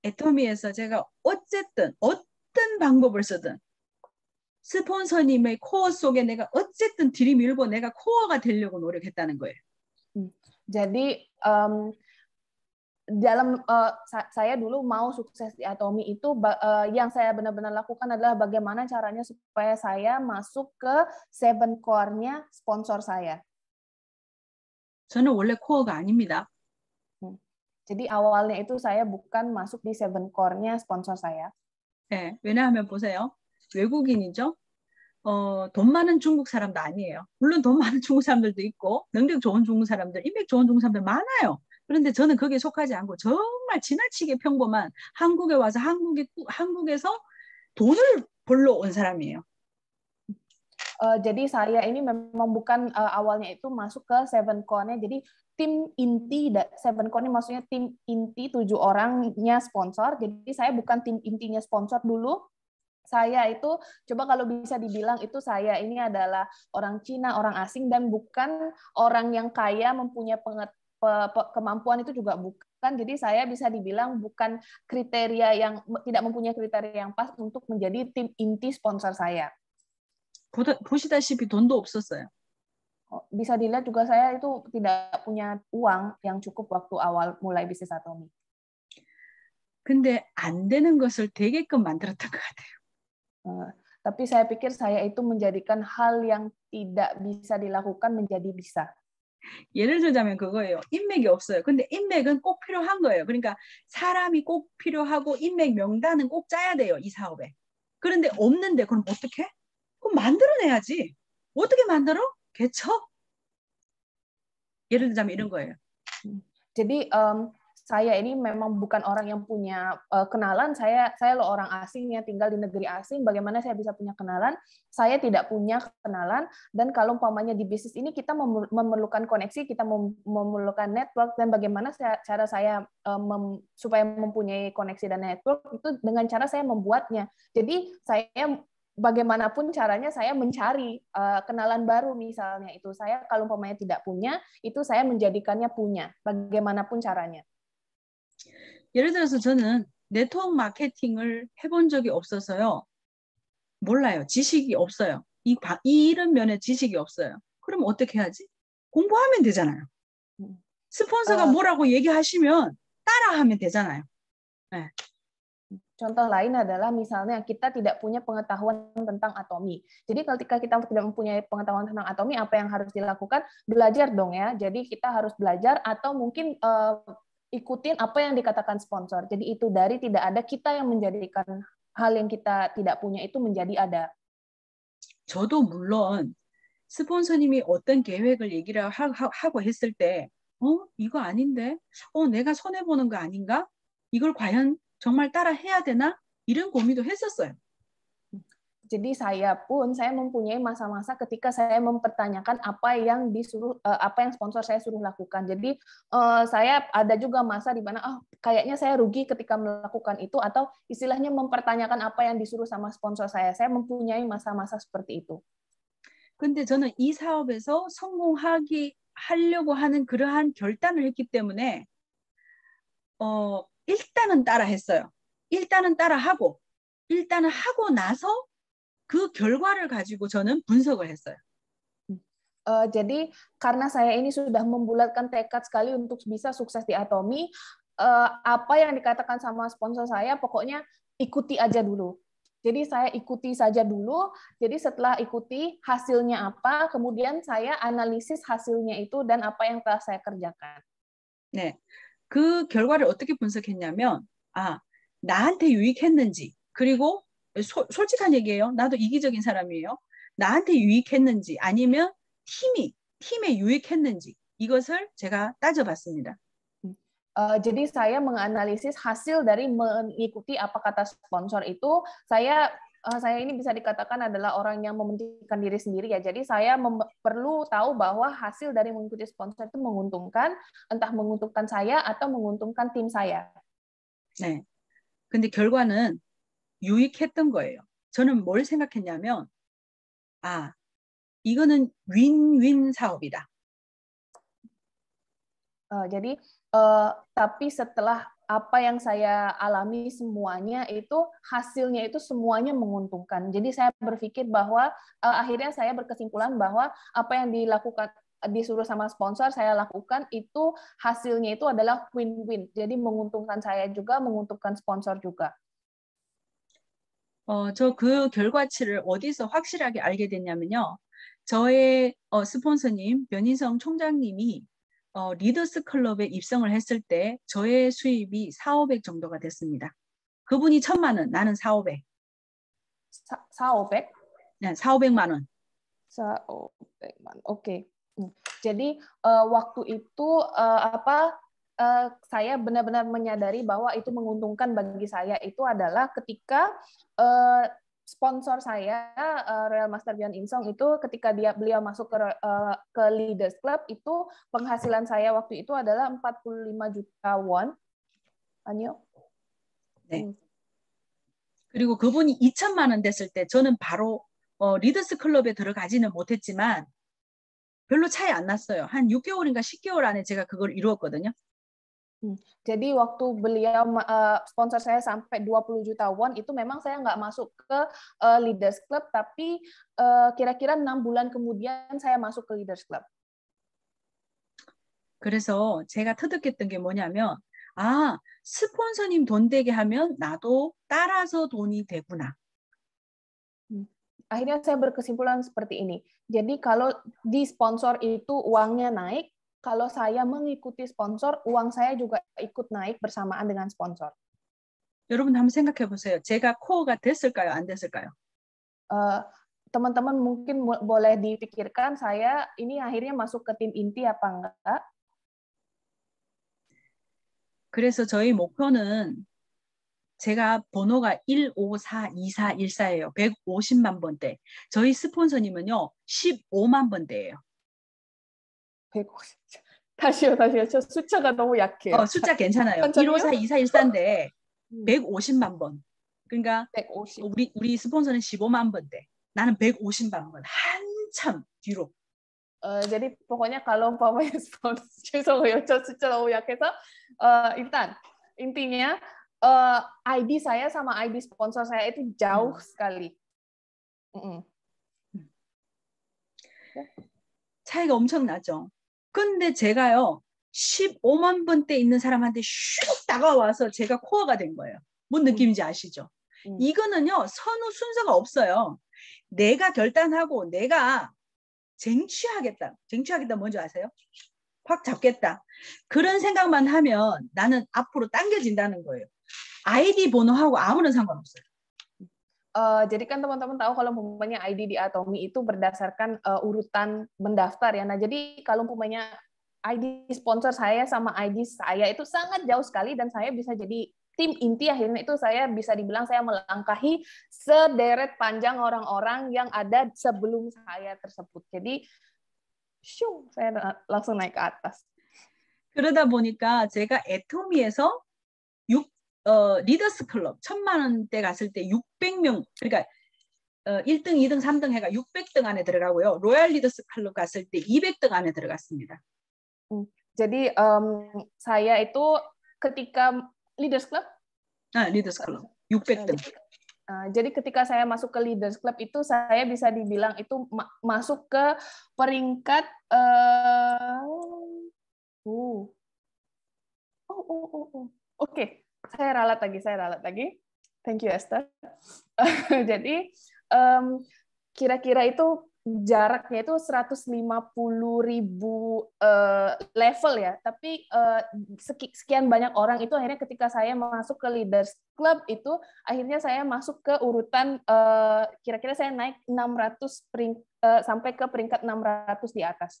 애터미에서 제가 어쨌든 어떤 방법을 쓰든 스폰서님의 코어 속에 내가 어쨌든 들이밀고 내가 코어가 되려고 노력했다는 거예요. Jadi um, dalam uh, saya dulu mau sukses di Atomi itu uh, yang saya benar-benar lakukan adalah bagaimana caranya supaya saya masuk ke seven core-nya sponsor saya. 저는 원래 코어가 아닙니다. Jadi awalnya itu saya bukan masuk di seven core-nya sponsor saya. 네, 왜냐하면 보세요. 외국인이죠. 어, 돈 많은 중국 사람도 아니에요. 물론 돈 많은 중국 사람들도 있고 능력 좋은 중국 사람들, 인맥 좋은 중국 사람들 많아요. 그런데 저는 거기에 속하지 않고 정말 지나치게 평범한 한국에 와서 한국에 한국에서 돈을 벌러 온 사람이에요. Uh, jadi saya ini memang bukan uh, awalnya itu masuk ke Seven Cone. Jadi tim inti Seven Cone maksudnya tim inti tujuh orangnya sponsor. Jadi saya bukan tim intinya sponsor dulu. Saya itu coba kalau bisa dibilang itu saya ini adalah orang Cina, orang asing dan bukan orang yang kaya mempunyai kemampuan itu juga bukan. Jadi saya bisa dibilang bukan kriteria yang tidak mempunyai kriteria yang pas untuk menjadi tim inti sponsor saya. 보시다시피 돈도 없었어요. Bisa dilihat juga saya itu tidak punya uang yang cukup waktu awal mulai bisnis Atomi. 근데 안 되는 것을 되게끔 만들었던 것 같아요. tapi saya pikir saya itu menjadikan hal yang tidak bisa dilakukan menjadi bisa. 예를 들자면 그거예요. 인맥이 없어요. 근데 인맥은 꼭 필요한 거예요. 그러니까 사람이 꼭 필요하고 인맥 명단은 꼭 짜야 돼요. 이 사업에. 그런데 없는데 그럼 어떻게? 그럼 만들어내야지. 어떻게 만들어? 개척? 예를 들자면 이런 거예요. j a um, saya ini memang bukan orang yang punya uh, kenalan, saya saya lo orang asing ya tinggal di negeri asing, bagaimana saya bisa punya kenalan? Saya tidak punya kenalan dan kalau umpamanya di bisnis ini kita memerlukan koneksi, kita memerlukan network dan bagaimana saya, cara saya um, mem, supaya mempunyai koneksi dan network itu dengan cara saya membuatnya. Jadi saya bagaimanapun caranya saya mencari uh, kenalan baru misalnya itu saya kalau umpamanya tidak punya itu saya menjadikannya punya bagaimanapun caranya 예를 들어서 저는 네트워크 마케팅을 해본 적이 없어서요. 몰라요. 지식이 없어요. 이, 이 이런 면에 지식이 없어요. 그럼 어떻게 해야지? 공부하면 되잖아요. 스폰서가 어. 뭐라고 얘기하시면 따라하면 되잖아요. 네. Contoh lain adalah misalnya kita tidak punya pengetahuan tentang atomi. Jadi ketika kita tidak mempunyai pengetahuan tentang atomi, apa yang harus dilakukan? Belajar dong ya. Jadi kita harus belajar atau mungkin uh, ikutin apa yang dikatakan sponsor. Jadi itu dari tidak ada kita yang menjadikan hal yang kita tidak punya itu menjadi ada. 저도 물론 스폰서님이 어떤 계획을 얘기를 하고 했을 때, 어 이거 아닌데, 어 내가 손해 보는 거 아닌가? 이걸 과연 정말 따라 해야 되나? 이런 고민도 했었어요. Jadi saya pun saya mempunyai masa-masa ketika saya mempertanyakan apa yang disuruh eh, apa yang sponsor saya suruh lakukan. Jadi eh, saya ada juga masa di mana oh kayaknya saya rugi ketika melakukan itu atau istilahnya mempertanyakan apa yang disuruh sama sponsor saya. Saya mempunyai masa-masa seperti itu. 근데 저는 이 사업에서 성공하기 하려고 하는 그러한 결단을 했기 때문에 어 일단은 따라 했어요. 일단은 따라 하고 일단은 하고 나서 그 결과를 가지고 저는 분석을 했어요. Uh, jadi karena saya ini sudah membulatkan tekad sekali untuk bisa sukses di Atomi, uh, apa yang dikatakan sama sponsor saya, pokoknya ikuti aja dulu. Jadi saya ikuti saja dulu. Jadi setelah ikuti hasilnya apa, kemudian saya analisis hasilnya itu dan apa yang telah saya kerjakan. 네, 그 결과를 어떻게 분석했냐면, 아 나한테 유익했는지 그리고 소, 솔직한 얘기예요. 나도 이기적인 사람이에요. 나한테 유익했는지 아니면 팀이 팀에 유익했는지 이것을 제가 따져봤습니다. Uh, jadi saya menganalisis hasil dari mengikuti apa kata sponsor itu. Saya uh, saya ini bisa dikatakan adalah orang yang mementingkan diri sendiri ya. Jadi saya perlu tahu bahwa hasil dari mengikuti sponsor itu menguntungkan, entah menguntungkan saya atau menguntungkan tim saya. 네. 근데 결과는 유익했던 거예요. 저는 뭘 생각했냐면, 아, 이거는 윈윈 사업이다. Uh, jadi, uh, tapi setelah apa yang saya alami semuanya itu hasilnya itu semuanya menguntungkan. Jadi saya berpikir bahwa uh, akhirnya saya berkesimpulan bahwa apa yang dilakukan disuruh sama sponsor saya lakukan itu hasilnya itu adalah win-win. Jadi menguntungkan saya juga, menguntungkan sponsor juga. 어, 저 그 결과치를 어디서 확실하게 알게 됐냐면요. 저의 어, 스폰서님 변인성 총장님이 어, 리더스 클럽에 입성을 했을 때 저의 수입이 4,500 정도가 됐습니다. 그분이 천만 원, 나는 4,500. 4,500? 네, 4,500만 원. 4,500만 원. 오케이. Jadi uh, waktu itu uh, apa uh, saya benar-benar menyadari bahwa itu menguntungkan bagi saya itu adalah ketika uh, sponsor saya uh, Royal Master John Insong itu ketika dia beliau masuk ke uh, ke Leaders Club itu penghasilan saya waktu itu adalah 45 juta won. 아니요. 네. 그리고 그분이 2천만 원 됐을 때 저는 바로 어, 리더스 클럽에 들어가지는 못했지만 별로 차이 안 났어요. 한 6개월인가 10개월 안에 제가 그걸 이루었거든요. Hmm. Jadi waktu beliau eh, sponsor saya sampai 20 juta won itu memang saya nggak masuk ke eh, leaders club tapi eh, kira-kira enam -kira bulan kemudian saya masuk ke leaders club. 그래서 제가 터득했던 게 뭐냐면 아 스폰서님 돈 되게 하면 나도 따라서 돈이 되구나. Akhirnya saya berkesimpulan seperti ini. Jadi kalau di sponsor itu uangnya naik, kalau saya mengikuti sponsor, u a n g saya juga ikut naik bersamaan dengan sponsor. 여러분 한번 생각해 보세요. 제가 코어가 됐을까요? 안 됐을까요? u boleh dipikirkan saya ini akhirnya masuk ke tim inti apa enggak? 그래서 저희 목표는 제가 번호가 1542414예요. 150만 번대. 저희 스폰서님은요. 15만 번대예요. 150. 다시요, 다시요. 저 숫자가 너무 약해요. 어, 숫자 괜찮아요. 154, 2414인데 150만 번. 그러니까 150. 우리 우리 스폰서는 15만 번대. 나는 150만 번. 한참 뒤로. Uh, jadi pokoknya kalau umpamanya sponsor 죄송해요 저 진짜 너무 약해서 uh, 일단 intinya uh, ID saya sama ID sponsor saya itu jauh 음. sekali. 음. 차이가 엄청 나죠. 근데 제가요 15만 번대 있는 사람한테 슉 다가와서 제가 코어가 된 거예요. 뭔 느낌인지 아시죠? 음. 이거는요 선후 순서가 없어요. 내가 결단하고 내가 쟁취하겠다. 쟁취하겠다 뭔지 아세요? 확 잡겠다. 그런 생각만 하면 나는 앞으로 당겨진다는 거예요. 아이디 번호하고 아무런 상관없어요. Uh, jadi kan teman-teman tahu kalau umpamanya ID di Atomi itu berdasarkan uh, urutan mendaftar ya. Nah, jadi kalau umpamanya ID sponsor saya sama ID saya itu sangat jauh sekali dan saya bisa jadi tim inti akhirnya itu saya bisa dibilang saya melangkahi sederet panjang orang-orang yang ada sebelum saya tersebut. Jadi syung saya langsung naik ke atas. 그러다 보니까 제가 애토미에서 어, 리더스 클럽 천만 원대 갔을 때 600명 그러니까 어, 1등, 2등, 3등 해가 600등 안에 들어가고요. 로얄 리더스 클럽 갔을 때 200등 안에 들어갔습니다. 음, jadi um, saya itu ketika leaders club? 아, leaders club. 600등. u jadi ketika saya masuk ke leaders club itu saya bisa dibilang itu ma masuk ke peringkat uh, uh. oh oh oh oh oke okay. saya ralat lagi, saya ralat lagi. Thank you Esther. Jadi um, kira-kira itu jaraknya itu 150 ribu uh, level ya, tapi uh, sekian banyak orang itu akhirnya ketika saya masuk ke leaders club itu akhirnya saya masuk ke urutan uh, kira-kira saya naik 600 pering, uh, sampai ke peringkat 600 di atas.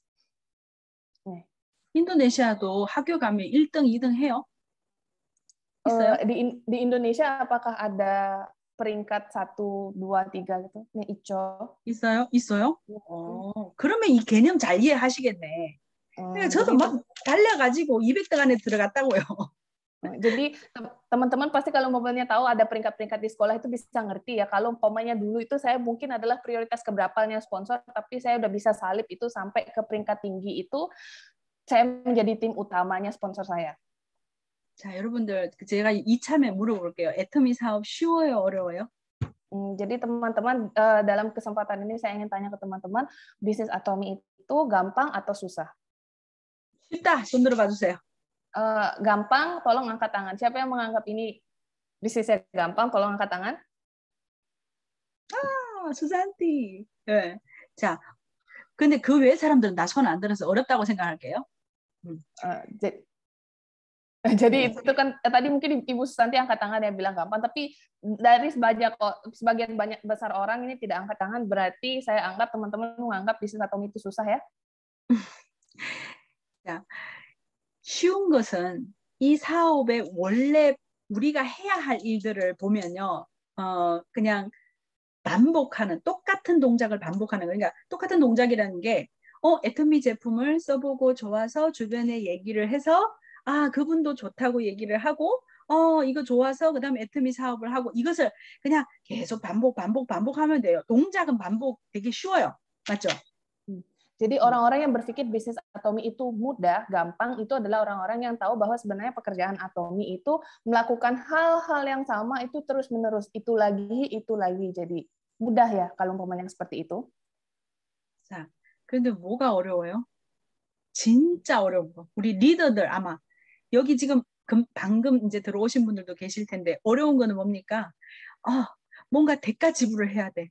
Indonesia tuh, 학교 kami 1등, 2등 해요? bisa. Uh, di di Indonesia apakah ada peringkat satu dua tiga gitu? 네, 있죠. 있어요? 있어요? 어. 그러면 이 개념 잘 이해하시겠네. 어, 그러니까 저도 막 달려가지고 200등 안에 들어갔다고요. Jadi teman-teman pasti kalau mobilnya tahu ada peringkat-peringkat di sekolah itu bisa ngerti ya. Kalau umpamanya dulu itu saya mungkin adalah prioritas keberapanya sponsor, tapi saya udah bisa salib itu sampai ke peringkat tinggi itu saya menjadi tim utamanya sponsor saya. 자, 여러분들 제가 이참에 물어볼게요. 애터미 사업 쉬워요, 어려워요? 음, jadi teman-teman uh, dalam kesempatan ini saya ingin tanya ke teman-teman bisnis atomi itu gampang atau susah? Kita, 손 들어봐 주세요. Uh, gampang, tolong angkat tangan. Siapa yang menganggap ini bisnisnya gampang? Tolong angkat tangan. s s u Ah, a n t 아, 수산 a 네. 자, 근데 그외 사람들은 나손안 들어서 어렵다고 생각할게요. 음. Uh, Jadi itu kan tadi mungkin Ibu Susanti angkat tangan yang bilang gampang, tapi dari sebanyak sebagian banyak besar orang ini tidak angkat tangan berarti saya anggap teman-teman menganggap bisnis atau itu susah ya. 자, 쉬운 것은 이 사업에 원래 우리가 해야 할 일들을 보면요, 어 그냥 반복하는 똑같은 동작을 반복하는 그러니까 똑같은 동작이라는 게 어, 애터미 제품을 써보고 좋아서 주변에 얘기를 해서 아 그분도 좋다고 얘기를 하고 어 이거 좋아서 그다음 애트미 사업을 하고 이것을 그냥 계속 반복 반복 반복하면 돼요. 동작은 반복 되게 쉬워요. 맞죠? Jadi orang-orang yang berpikir bisnis atomi itu mudah, gampang, itu adalah orang-orang yang tahu bahwa sebenarnya pekerjaan atomi itu melakukan hal-hal yang sama itu terus-menerus, itu lagi, itu lagi. Jadi mudah ya kalau p e m a n y a a n g seperti itu. a n 자, 근데 뭐가 어려워요? 진짜 어려운 거. 우리 리더들 아마 여기 지금 방금 이제 들어오신 분들도 계실 텐데 어려운 거는 뭡니까? 어, 뭔가 대가 지불을 해야 돼.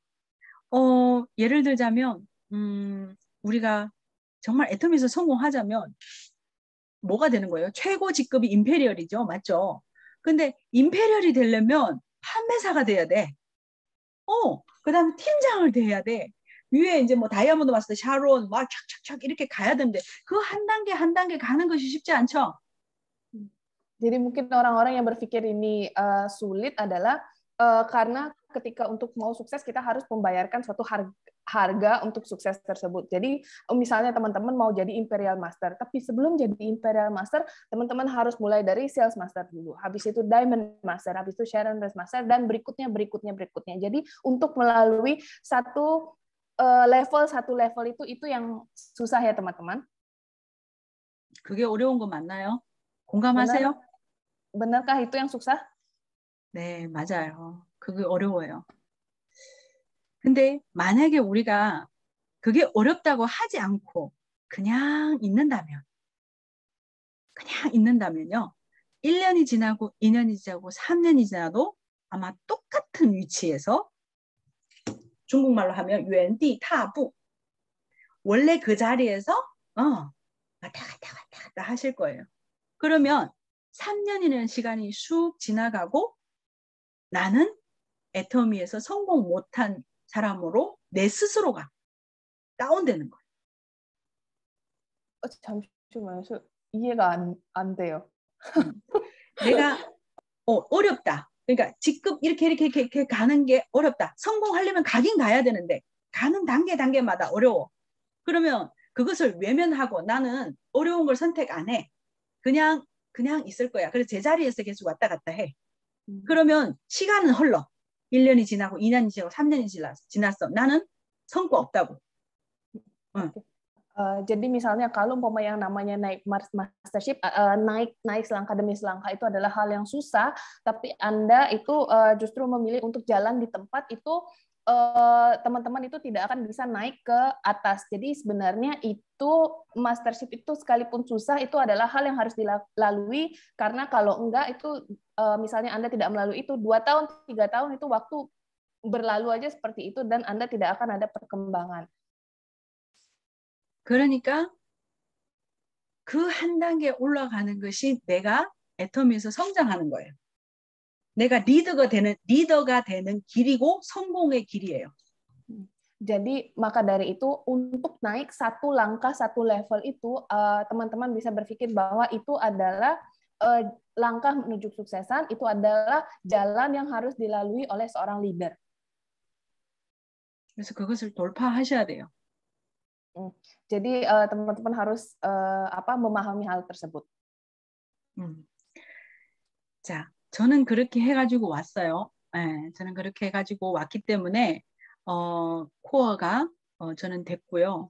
어, 예를 들자면 음, 우리가 정말 애터미에서 성공하자면 뭐가 되는 거예요? 최고 직급이 임페리얼이죠. 맞죠? 근데 임페리얼이 되려면 판매사가 돼야 돼. 어, 그다음에 팀장을 돼야 돼. 위에 이제 뭐 다이아몬드 봤을 때 샤론 막 촥촥 촥 이렇게 가야 되는데 그 한 단계 한 단계 가는 것이 쉽지 않죠. Jadi mungkin orang-orang yang berpikir ini uh, sulit adalah uh, karena ketika untuk mau sukses kita harus membayarkan suatu harga harga untuk sukses tersebut. Jadi eh, misalnya teman-teman mau jadi imperial master, tapi sebelum jadi imperial master, teman-teman harus mulai dari sales master dulu. Habis itu diamond master, habis itu Sharon Race master dan berikutnya berikutnya berikutnya. Jadi untuk melalui satu level satu level itu itu yang susah ya teman-teman. 그게 어려운 거 맞나요? 공감하세요? Benarkah itu yang susah? 네, 맞아요. 그게 어려워요. 근데 만약에 우리가 그게 어렵다고 하지 않고 그냥 있는다면, 그냥 있는다면요. 1년이 지나고 2년이 지나고 3년이 지나도 아마 똑같은 위치에서 중국말로 하면 왠디 타부 원래 그 자리에서 어, 왔다 갔다 왔다 갔다 하실 거예요. 그러면 3년이라는 시간이 쑥 지나가고 나는 애터미에서 성공 못한 사람으로 내 스스로가 다운되는 거예요. 어, 잠시만요. 이해가 안, 안 돼요. 음. 내가 어, 어렵다. 그러니까 직급 이렇게 이렇게 이렇게 가는 게 어렵다. 성공하려면 가긴 가야 되는데 가는 단계 단계마다 어려워. 그러면 그것을 외면하고 나는 어려운 걸 선택 안 해. 그냥 그냥 있을 거야. 그래서 제자리에서 계속 왔다 갔다 해. 그러면 시간은 흘러. 1년이 지나고 2년이 지나고 3년이 지났어. 나는 성과 없다고. 응. Uh, jadi misalnya kalau umpama yang namanya naik mastership uh, naik naik selangkah demi selangkah itu adalah hal yang susah tapi anda itu uh, justru memilih untuk jalan di tempat itu Eh, teman-teman itu tidak akan bisa naik ke atas. Jadi sebenarnya itu mastership itu sekalipun susah itu adalah hal yang harus dilalui karena kalau enggak itu eh, misalnya Anda tidak melalui itu dua tahun tiga tahun itu waktu berlalu aja seperti itu dan Anda tidak akan ada perkembangan. 그러니까 그 한 단계 올라가는 것이 내가 애텀에서 성장하는 거예요. 내가 리더가 되는 리더가 되는 길이고 성공의 길이에요. Jadi maka dari itu untuk naik satu langkah satu level itu eh, teman-teman uh, bisa berpikir bahwa itu adalah uh, langkah menuju suksesan itu adalah jalan yang harus dilalui oleh seorang leader. Jadi eh, teman-teman uh, harus uh, apa memahami hal tersebut. Hmm. 자, 저는 그렇게 해가지고 왔어요. 네, 저는 그렇게 해가지고 왔기 때문에 어, 코어가 어, 저는 됐고요.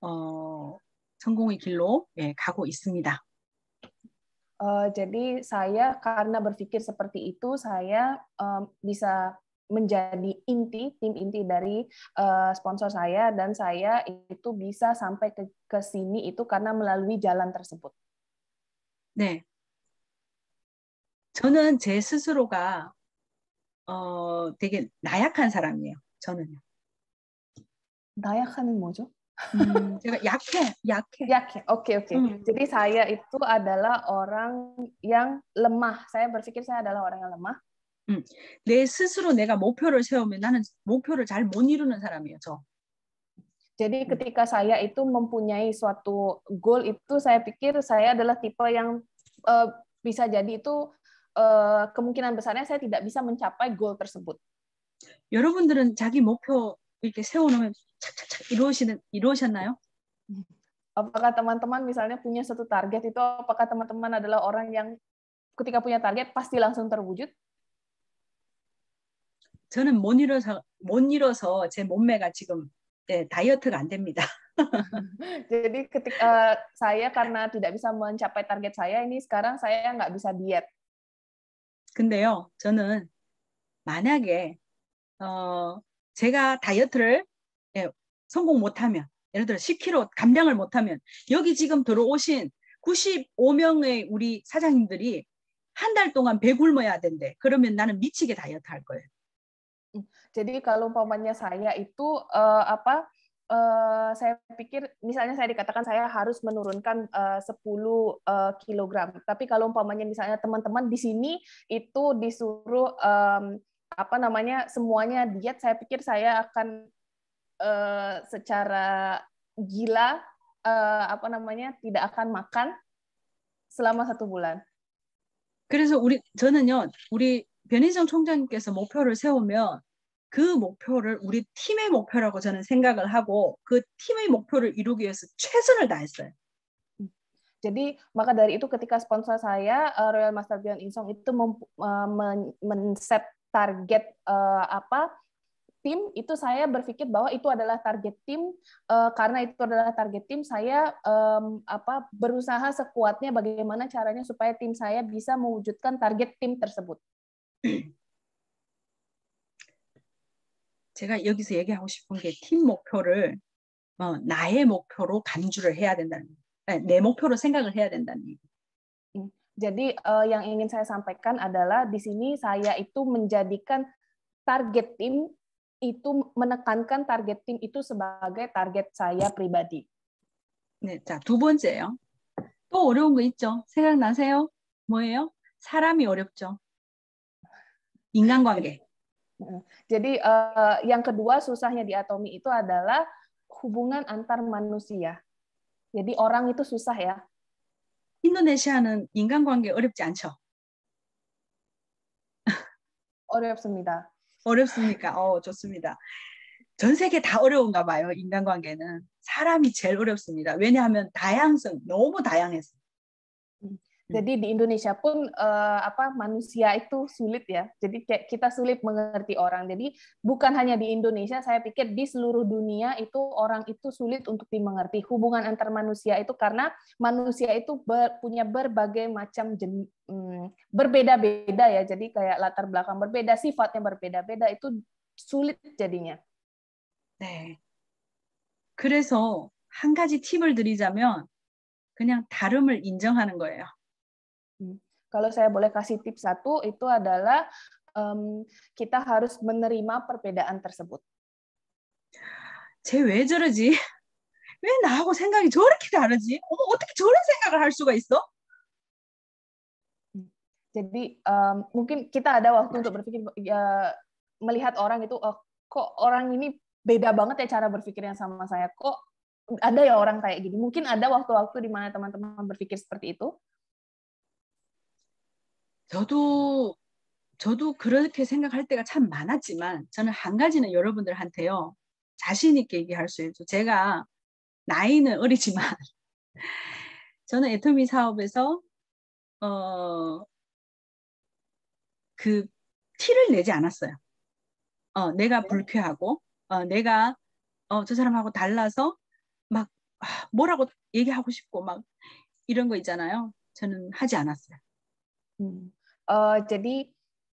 어, 성공의 길로 예, 가고 있습니다. Uh, jadi saya karena berpikir seperti itu saya um, bisa menjadi inti tim inti dari uh, sponsor saya dan saya itu bisa sampai ke ke sini itu karena melalui jalan tersebut. 네, 저는 제 스스로가 어, 되게 나약한 사람이에요. 저는요. n a y a 뭐죠? 음, 제가 약해, 약해. Yakhe. o k a y oke. Okay. h Jadi saya itu adalah orang yang lemah. Saya berpikir saya adalah orang yang lemah. 음, 내 스스로 내가 목표를 세우면 나는 목표를 잘 못 이루는 사람이에요, 저. Jadi ketika saya itu mempunyai suatu goal itu saya pikir saya adalah tipe yang uh, bisa jadi itu Eh, kemungkinan besarnya saya tidak bisa mencapai goal tersebut. 여러분들은 자기 목표 이렇게 세워놓으면 착착착 이루시는 이루셨나요? Apakah teman-teman misalnya punya satu target itu apakah teman-teman adalah orang yang ketika punya target pasti langsung terwujud? 저는 못 이뤄서 못 이뤄서 제 몸매가 지금 네, 다이어트가 안 됩니다. Jadi ketika uh, saya karena tidak bisa mencapai target saya ini sekarang saya nggak bisa diet. 근데요, 저는 만약에 어, 제가 다이어트를 예, 성공 못하면 예를 들어 10kg 감량을 못하면 여기 지금 들어오신 95명의 우리 사장님들이 한 달 동안 배굶어야 된대. 그러면 나는 미치게 다이어트 할 거예요. 음, jadi kalau umpamanya saya itu uh, apa Eh, saya pikir misalnya saya dikatakan saya harus menurunkan uh, 10 uh, kilogram. Tapi kalau umpamanya misalnya teman-teman di sini itu disuruh apa namanya semuanya diet, saya pikir saya akan eh, secara gila eh, apa namanya tidak akan makan selama satu bulan. 그래서 우리 저는요 우리 변희정 총장님께서 목표를 세우면 그 목표를 우리 팀의 목표라고 저는 생각을 하고 그 팀의 목표를 이루기 위해서 최선을 다했어요. Jadi maka dari itu ketika sponsor saya eh, Royal Master Beyond Insong itu mem, eh, men, men set target uh, apa tim itu saya berpikir bahwa itu adalah target tim uh, karena itu adalah target tim saya um, apa berusaha sekuatnya bagaimana caranya supaya tim saya bisa mewujudkan target tim tersebut. 제가 여기서 얘기하고 싶은 게 팀 목표를 어, 나의 목표로 간주를 해야 된다는 아니, 내 목표로 생각을 해야 된다는 얘기. Jadi uh, yang ingin saya sampaikan adalah di sini saya itu menjadikan target tim itu menekankan target tim itu sebagai target saya pribadi. 네, 자, 두 번째요. 또 어려운 거 있죠? 생각나세요? 뭐예요? 사람이 어렵죠. 인간관계. Jadi uh, yang kedua susahnya diatomi itu adalah hubungan antar manusia. Jadi orang itu susah ya. 인도네시아는 인간관계 어렵지 않죠? 어렵습니다. 어렵습니까? 어, 좋습니다. 전 세계 다 어려운가 봐요. 인간관계는 사람이 제일 어렵습니다. 왜냐하면 다양성 너무 다양해서. Jadi di Indonesia pun uh, apa manusia itu sulit ya. Jadi kayak kita sulit mengerti orang. Jadi bukan hanya di Indonesia, saya pikir di seluruh dunia itu orang itu sulit untuk dimengerti. Hubungan antar manusia itu karena manusia itu ber, punya berbagai macam jen, hmm, berbeda-beda ya. Jadi kayak latar belakang berbeda, sifatnya berbeda-beda itu sulit jadinya. 네. 그래서 한 가지 팁을 드리자면 그냥 다름을 인정하는 거예요. Kalau saya boleh kasih tips satu, itu adalah um, kita harus menerima perbedaan tersebut. 쟤왜 저러지? 왜 나하고 생각이 저렇게 다르지? 어머, 어떻게 저런 생각을 할 수가 있어? Jadi um, mungkin kita ada waktu untuk berpikir ya, melihat orang itu oh, kok orang ini beda banget ya cara berpikirnya sama saya kok ada ya orang kayak gini mungkin ada waktu-waktu di mana teman-teman berpikir seperti itu 저도 저도 그렇게 생각할 때가 참 많았지만 저는 한 가지는 여러분들한테요 자신 있게 얘기할 수 있죠. 제가 나이는 어리지만 저는 애터미 사업에서 어그 티를 내지 않았어요. 어 내가 네. 불쾌하고 어 내가 어저 사람하고 달라서 막 아, 뭐라고 얘기하고 싶고 막 이런 거 있잖아요. 저는 하지 않았어요. 음. Uh, jadi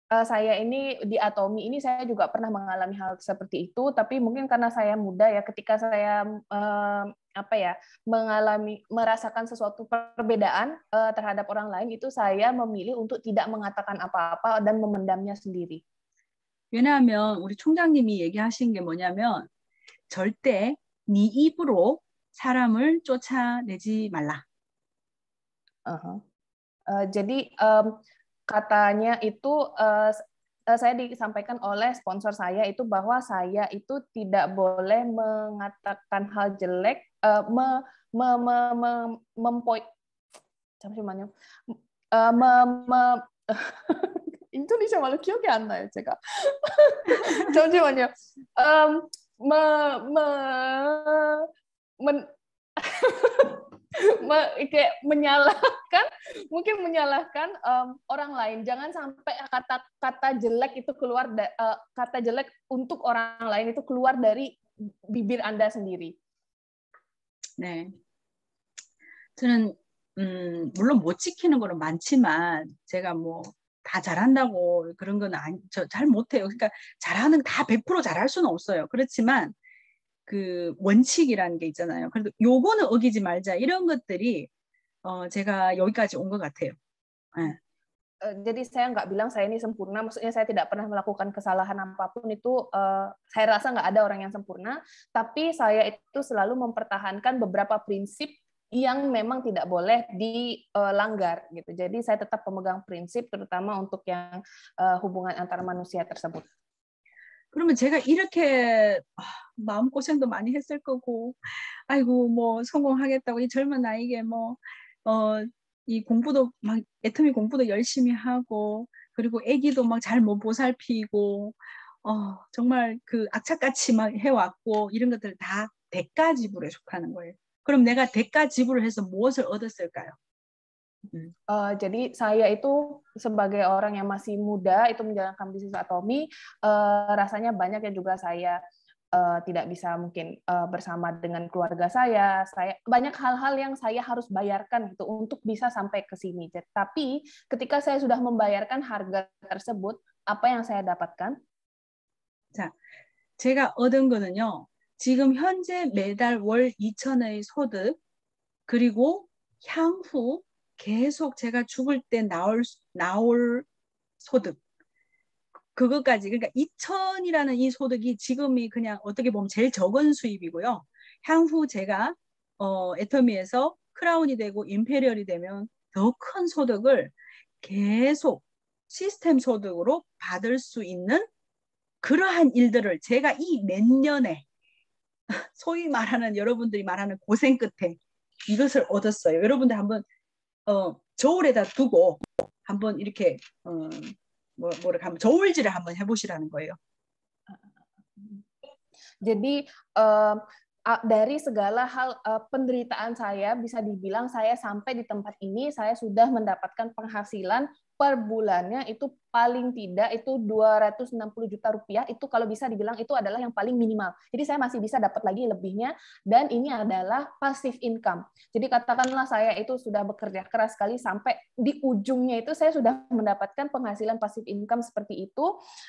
uh, saya ini di Atomi ini saya juga pernah mengalami hal seperti itu, tapi mungkin karena saya muda ya, ketika saya uh, apa ya mengalami merasakan sesuatu perbedaan uh, terhadap orang lain itu saya memilih untuk tidak mengatakan apa-apa dan memendamnya sendiri. 왜냐하면 우리 총장님이 얘기하신 게 뭐냐면 절대 네 입으로 사람을 쫓아내지 말라. Uh -huh. uh, jadi um, katanya itu uh, saya disampaikan oleh sponsor saya itu bahwa saya itu tidak boleh mengatakan hal jelek uh, me, me, me, me, mempoi 잠시만요. Uh, me, me, 인도네시아 말로 기억이 안 나요, 제가. 잠시만요. me, me, me, kayak menyalahkan mungkin menyalahkan um, orang lain jangan sampai kata kata jelek itu keluar da, uh, kata jelek untuk orang lain itu keluar dari bibir anda sendiri. 네, 저는 음, 물론 못 지키는 거는 많지만 제가 뭐 다 잘한다고 그런 건 아니, 저잘 못해요. 그러니까 잘하는 다100% 잘할 수는 없어요. 그렇지만 그 원칙이라는 게 있잖아요. 그래도 요거는 어기지 말자 이런 것들이 어, 제가 여기까지 온것 같아요. 네. Jadi saya nggak bilang saya ini sempurna, maksudnya saya tidak pernah melakukan kesalahan apapun itu. Eh, saya rasa nggak ada orang yang sempurna, tapi saya itu selalu mempertahankan beberapa prinsip yang memang tidak boleh dilanggar gitu. Jadi saya tetap pemegang prinsip, terutama untuk yang eh, hubungan antar manusia tersebut. 그러면 제가 이렇게 아, 마음 고생도 많이 했을 거고, 아이고 뭐 성공하겠다고 이 젊은 나이에 뭐 어 이 공부도 막 애터미 공부도 열심히 하고 그리고 아기도 막 잘 못 보살피고 어 정말 그 악착같이 막 해왔고 이런 것들 다 대가 지불에 속하는 거예요. 그럼 내가 대가 지불을 해서 무엇을 얻었을까요? Uh, jadi saya itu sebagai orang yang masih muda itu menjalankan bisnis atomi uh, eh, rasanya banyak yang juga saya uh, tidak bisa mungkin uh, bersama dengan keluarga saya. Saya banyak hal-hal yang saya harus bayarkan gitu untuk bisa sampai ke sini. Tapi ketika saya sudah membayarkan harga tersebut, apa yang saya dapatkan? 자, 제가 얻은 거는요. 지금 현재 매달 월2000 천의 소득 그리고 향후 계속 제가 죽을 때 나올 나올 소득 그것까지 그러니까 2천이라는 이 소득이 지금이 그냥 어떻게 보면 제일 적은 수입이고요. 향후 제가 어, 애터미에서 크라운이 되고 임페리얼이 되면 더 큰 소득을 계속 시스템 소득으로 받을 수 있는 그러한 일들을 제가 이 몇 년에 소위 말하는 여러분들이 말하는 고생 끝에 이것을 얻었어요. 여러분들 한번 어, 저울에다 두고 한번 이렇게 어, 뭐, 뭐랄까 하면 저울질을 한번 해보시라는 거예요. Jadi uh, dari segala hal uh, penderitaan saya bisa dibilang saya sampai di tempat ini saya sudah mendapatkan penghasilan per bulannya itu paling tidak itu 260 juta rupiah itu kalau bisa dibilang itu adalah yang paling minimal. Jadi saya masih bisa dapat lagi lebihnya dan ini adalah passive income. Jadi katakanlah saya itu sudah bekerja keras sekali sampai di ujungnya itu saya sudah mendapatkan penghasilan passive income seperti itu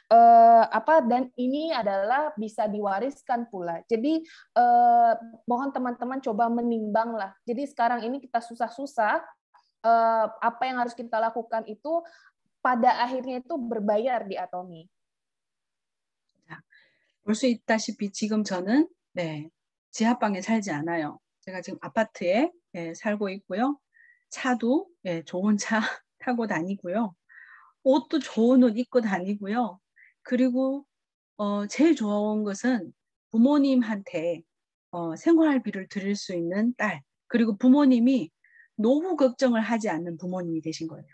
eh, apa dan ini adalah bisa diwariskan pula. Jadi eh, mohon teman-teman coba menimbang lah. Jadi sekarang ini kita susah-susah eh, apa yang harus kita lakukan itu pada akhirnya itu berbayar di Atomi. 볼수 있다시피 지금 저는 네, 지하방에 살지 않아요. 제가 지금 아파트에 예, 살고 있고요. 차도 예, 좋은 차 타고 다니고요. 옷도 좋은 옷 입고 다니고요. 그리고 어, 제일 좋은 것은 부모님한테 어, 생활비를 드릴 수 있는 딸. 그리고 부모님이 노후 걱정을 하지 않는 부모님이 되신 거예요.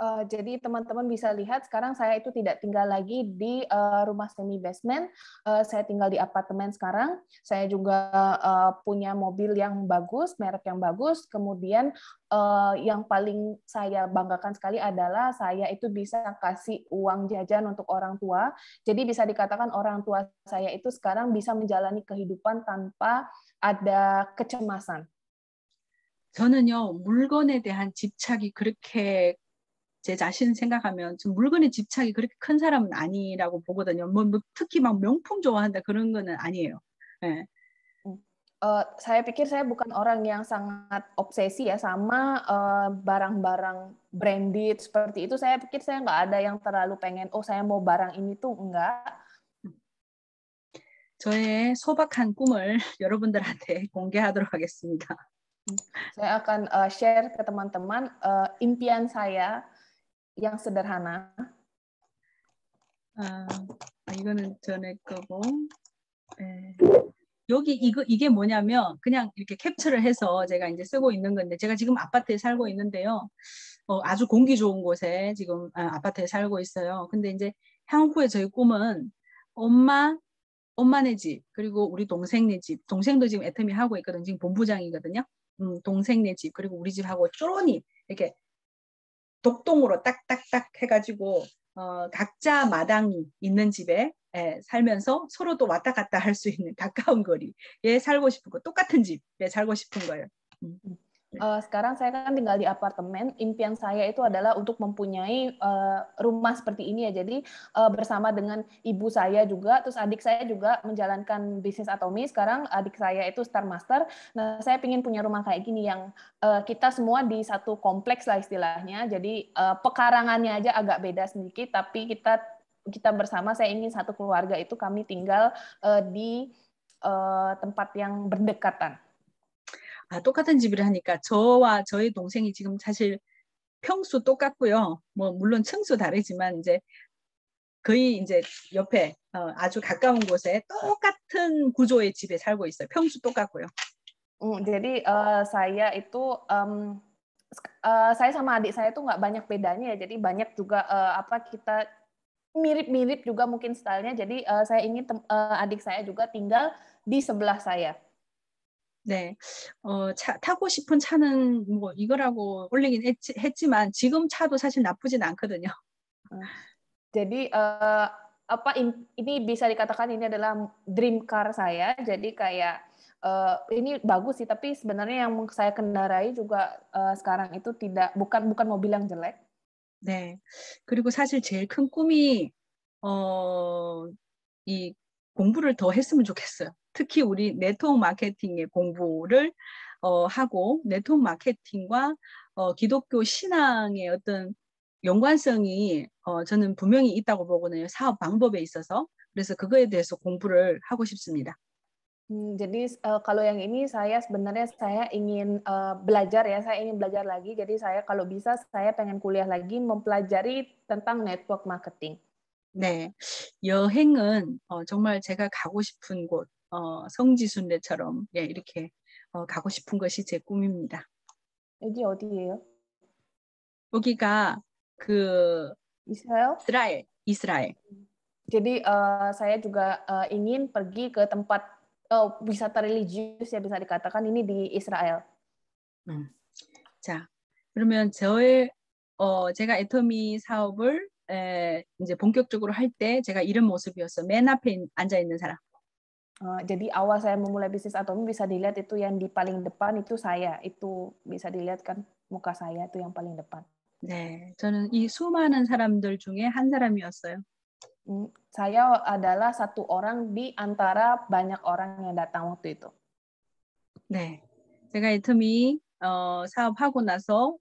Uh, jadi teman-teman bisa lihat sekarang saya itu tidak tinggal lagi di uh, rumah semi basement. Uh, saya tinggal di apartemen sekarang. Saya juga uh, punya mobil yang bagus, merek yang bagus. Kemudian uh, yang paling saya banggakan sekali adalah saya itu bisa kasih uang jajan untuk orang tua. Jadi bisa dikatakan orang tua saya itu sekarang bisa menjalani kehidupan tanpa ada kecemasan. 저는요, 물건에 대한 집착이 그렇게 제 자신 생각하면 좀 물건에 집착이 그렇게 큰 사람은 아니라고 보거든요. 뭐, 뭐 특히 막 명품 좋아한다 그런 거는 아니에요. 네. uh, saya pikir saya bukan orang yang sangat obsesi ya sama barang-barang uh, barang -barang branded seperti itu. Saya pikir saya nggak ada yang terlalu pengen. Oh, saya mau barang ini tuh enggak. 저의 소박한 꿈을 여러분들한테 공개하도록 하겠습니다. Saya akan uh, share ke teman-teman uh, impian saya yang sederhana. 아, 아 이거는 전에 거고. 에. 예. 여기 이거 이게 뭐냐면 그냥 이렇게 캡처를 해서 제가 이제 쓰고 있는 건데 제가 지금 아파트에 살고 있는데요. 어, 아주 공기 좋은 곳에 지금 아, 파트에 살고 있어요. 근데 이제 향후에 저희 꿈은 엄마 엄마네 집 그리고 우리 동생네 집 동생도 지금 애터미 하고 있거든요. 지금 본부장이거든요. 음, 동생네 집 그리고 우리 집하고 쪼로니 이렇게 독동으로 딱딱딱 해가지고 어, 각자 마당이 있는 집에 에, 예, 살면서 서로 또 왔다 갔다 할 수 있는 가까운 거리에 살고 싶은 거 똑같은 집에 살고 싶은 거예요. 음. uh, sekarang saya kan tinggal di apartemen. Impian saya itu adalah untuk mempunyai uh, rumah seperti ini ya. Jadi uh, bersama dengan ibu saya juga, terus adik saya juga menjalankan bisnis Atomi. Sekarang adik saya itu Star Master. Nah, saya ingin punya rumah kayak gini yang uh, kita semua di satu kompleks lah istilahnya. Jadi uh, pekarangannya aja agak beda sedikit, tapi kita kita bersama saya ingin satu keluarga itu kami tinggal uh, di uh, tempat yang berdekatan 아, 똑같은 집을 하니까 저와 저의 동생이 지금 사실 평수 똑같고요. 뭐 물론 층수 다르지만 이제 거의 이제 옆에 어, 아주 가까운 곳에 똑같은 구조의 집에 살고 있어요. 평수 똑같고요. 음, jadi uh, saya itu um, uh, saya sama adik saya tuh nggak banyak bedanya ya. Jadi banyak juga uh, apa kita mirip-mirip juga mungkin stylenya. Jadi uh, saya ingin uh, adik saya juga tinggal di sebelah saya. 네, 어, 차, 타고 싶은 차는 뭐 이거라고 올리긴 했지, 했지만 지금 차도 사실 나쁘진 않거든요. Jadi uh, apa ini bisa dikatakan ini adalah dream car saya. Jadi kayak uh, ini bagus sih, tapi sebenarnya yang saya kendarai juga uh, sekarang itu tidak bukan bukan mobil yang jelek. 네. 그리고 사실 제일 큰 꿈이 어, 이 공부를 더 했으면 좋겠어요. 특히 우리 네트워크 마케팅의 공부를 어, 하고 네트워크 마케팅과 어, 기독교 신앙의 어떤 연관성이 어, 저는 분명히 있다고 보거든요. 사업 방법에 있어서. 그래서 그거에 대해서 공부를 하고 싶습니다. Hmm, jadi uh, kalau yang ini saya sebenarnya saya ingin uh, belajar ya, saya ingin belajar lagi. Jadi saya kalau bisa saya pengen kuliah lagi mempelajari tentang network marketing. 네, 여행은 어, 정말 제가 가고 싶은 곳, 어, 성지순례처럼 예, 이렇게 어, 가고 싶은 것이 제 꿈입니다. 여기 어디예요? 여기가 그 이스라엘? 이스라엘. 이스라엘. Jadi uh, saya juga uh, ingin pergi ke tempat uh, wisata religius ya bisa dikatakan ini di Israel. 음. 자, 그러면 저의 어 제가 에터미 사업을 에, 이제 본격적으로 할 때 제가 이런 모습이었어. 맨 앞에 앉아 있는 사람. jadi awal saya memulai bisnis atomi bisa dilihat itu yang di paling depan itu saya itu bisa dilihat kan muka saya itu yang paling depan. 네, 저는 이 수많은 사람들 중에 한 사람이었어요. 음, saya adalah satu orang di antara banyak orang yang datang waktu itu. 네, 제가 이 틈이 어, 사업하고 나서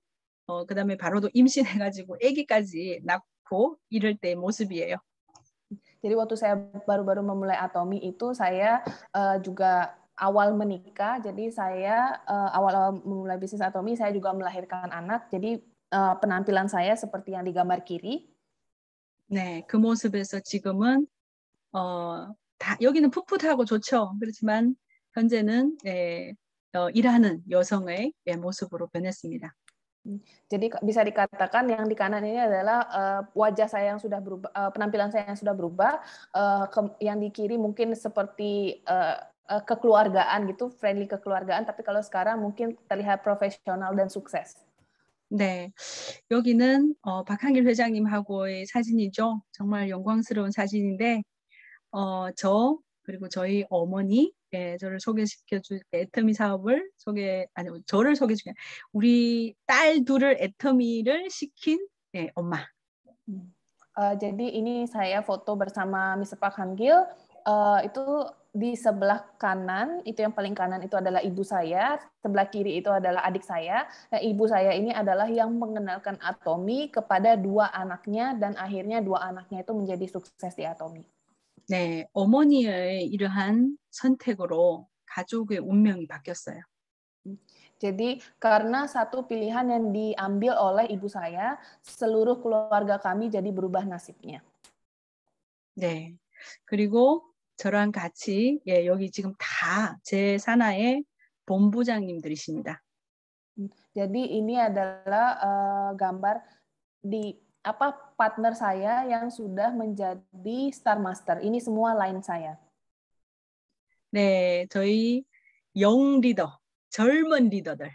어, 그다음에 바로도 임신해가지고 아기까지 낳고 이럴 때 모습이에요. Jadi waktu saya baru-baru memulai Atomi itu saya uh, juga awal menikah, jadi saya uh, awal-awal memulai bisnis Atomi saya juga melahirkan anak. Jadi uh, penampilan saya seperti yang di digambar kiri. 네, 그 모습에서 지금은 어, 여기는 풋풋하고 좋죠. 그렇지만 현재는 어, 일하는 여성의 예, 모습으로 변했습니다. Jadi bisa dikatakan yang di kanan ini adalah uh, wajah saya yang sudah berubah, uh, penampilan saya yang sudah berubah, uh, ke, yang di kiri mungkin seperti uh, uh, kekeluargaan gitu, friendly kekeluargaan, tapi kalau sekarang mungkin terlihat profesional dan sukses. 네, 여기는 어, 박한길 회장님하고의 사진이죠. 정말 영광스러운 사진인데, 어, 저 그리고 저희 어머니 예, 저를 소개시켜 줄 애터미 사업을 소개 아니 저를 소개시켜 우리 딸 둘을 애터미를 시킨 예, 엄마. 어, jadi ini saya foto bersama Miss Pak Hanggil. Uh, itu di sebelah kanan, itu yang paling kanan itu adalah ibu saya, sebelah kiri itu adalah adik saya. Nah, ibu saya ini adalah yang mengenalkan Atomi kepada dua anaknya dan akhirnya dua anaknya itu menjadi sukses di Atomi. 네, 어머니의 이러한 선택으로 가족의 운명이 바뀌었어요. Jadi karena satu pilihan yang diambil oleh ibu saya, seluruh keluarga kami jadi berubah nasibnya. 네. 그리고 저랑 같이 예, 여기 지금 다제 산하의 본부장님들이십니다. Jadi ini adalah uh, gambar di apa partner saya yang sudah menjadi Star Master. Ini semua line saya. 네, 저희 Young leader, 젊은 리더들.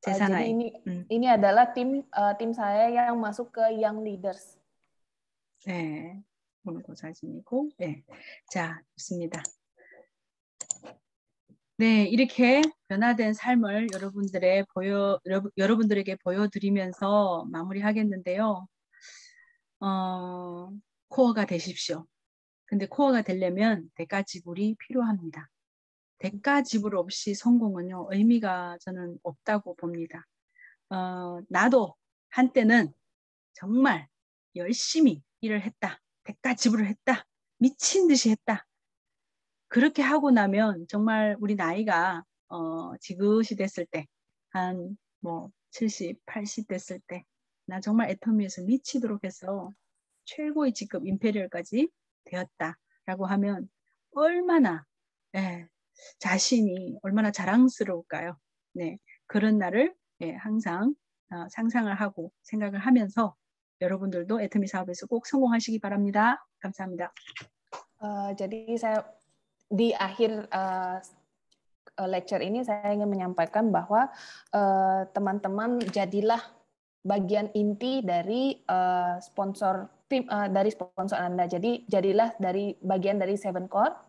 제 uh, jadi ini, 음. ini adalah tim uh, tim saya yang masuk ke Young Leaders. 네, 오늘 고사진이고, 사진이고, 네, 자, 좋습니다. 네, 이렇게 변화된 삶을 여러분들의 보여 여러분, 들에게 보여드리면서 마무리하겠는데요. 어, 코어가 되십시오. 근데 코어가 되려면 대가지불이 필요합니다. 대가지불 없이 성공은요 의미가 저는 없다고 봅니다. 어, 나도 한때는 정말 열심히 일을 했다. 대가지불을 했다. 미친 듯이 했다. 그렇게 하고 나면 정말 우리 나이가 어, 지그시 됐을 때, 한 뭐 70, 80 됐을 때, 나 정말 애터미에서 미치도록 해서 최고의 직급 임페리얼까지 되었다라고 하면 얼마나 예, 자신이 얼마나 자랑스러울까요? 네, 그런 날을 예, 항상 어, 상상을 하고 생각을 하면서 여러분들도 애터미 사업에서 꼭 성공하시기 바랍니다. 감사합니다. 어, jadi di akhir uh, lecture ini saya ingin menyampaikan bahwa eh, teman-teman uh, jadilah bagian inti dari uh, sponsor tim uh, dari sponsor Anda. Jadi jadilah dari bagian dari Seven Core.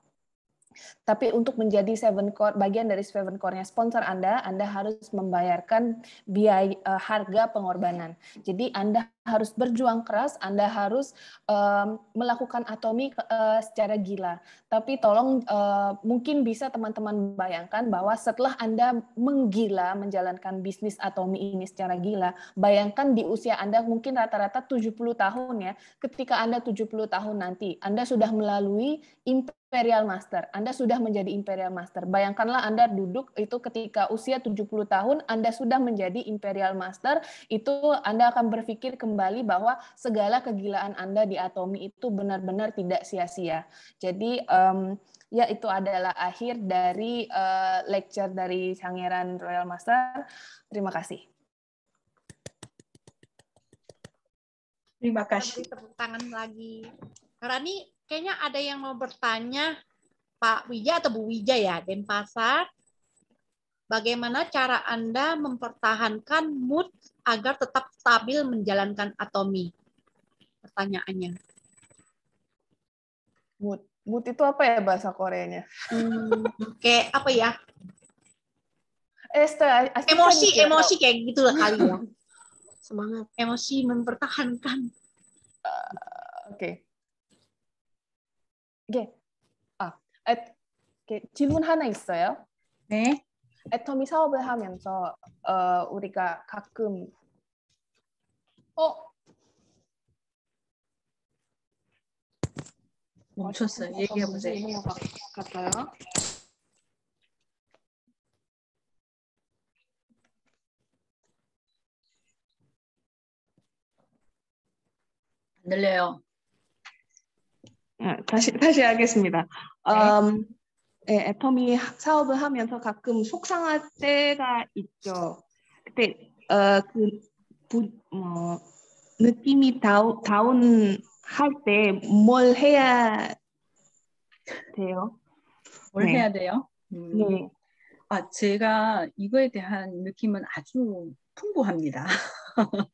Tapi untuk menjadi Seven Core bagian dari Seven Core-nya sponsor Anda, Anda harus membayarkan biaya uh, harga pengorbanan. Jadi Anda harus berjuang keras, Anda harus um, melakukan atomi uh, secara gila. Tapi tolong uh, mungkin bisa teman-teman bayangkan bahwa setelah Anda menggila menjalankan bisnis atomi ini secara gila, bayangkan di usia Anda mungkin rata-rata 70 tahun ya, ketika Anda 70 tahun nanti, Anda sudah melalui Imperial Master. Anda sudah menjadi Imperial Master. Bayangkanlah Anda duduk itu ketika usia 70 tahun, Anda sudah menjadi Imperial Master, itu Anda akan berpikir kembali kembali bahwa segala kegilaan Anda di Atomi itu benar-benar tidak sia-sia. Jadi um, ya itu adalah akhir dari uh, lecture dari Sangeran Royal Master. Terima kasih. Terima kasih. Tepuk tangan lagi. Rani, kayaknya ada yang mau bertanya Pak Wija atau Bu Wija ya, Denpasar bagaimana cara Anda mempertahankan mood agar tetap stabil menjalankan atomi? Pertanyaannya. Mood. Mood itu apa ya bahasa Koreanya? Hmm, kayak apa ya? Esta, eh, emosi, emosi kayak gitu lah kali ya. Semangat. Emosi mempertahankan. Uh, Oke. Okay. Oke. Okay. 질문 하나 있어요. 네. 애터미 사업을 하면서 어, 우리가 가끔 어 멈췄어요. 어, 얘기해 보세요. 안 들려요. 아, 다시 다시 하겠습니다. 네. Um, 예, 애펌미 사업을 하면서 가끔 속상할 때가 있죠. 그때 어, 그 부, 어, 느낌이 다운, 다운할 때 뭘 해야 돼요? 뭘 네. 해야 돼요? 음. 네. 아, 제가 이거에 대한 느낌은 아주 풍부합니다.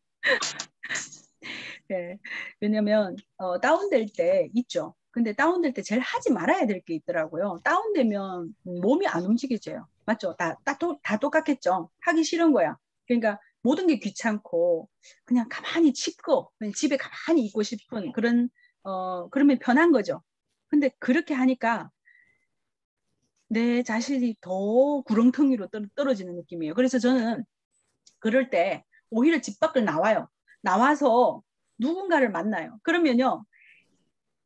네, 왜냐하면 어, 다운될 때 있죠. 근데 다운될 때 제일 하지 말아야 될 게 있더라고요. 다운되면 음. 몸이 안 움직이죠. 맞죠? 다, 다, 다 똑같겠죠. 하기 싫은 거야. 그러니까 모든 게 귀찮고 그냥 가만히 칩고 그냥 집에 가만히 있고 싶은 그런 어 그러면 편한 거죠. 근데 그렇게 하니까 내 자신이 더 구렁텅이로 떨어지는 느낌이에요. 그래서 저는 그럴 때 오히려 집 밖을 나와요. 나와서 누군가를 만나요. 그러면요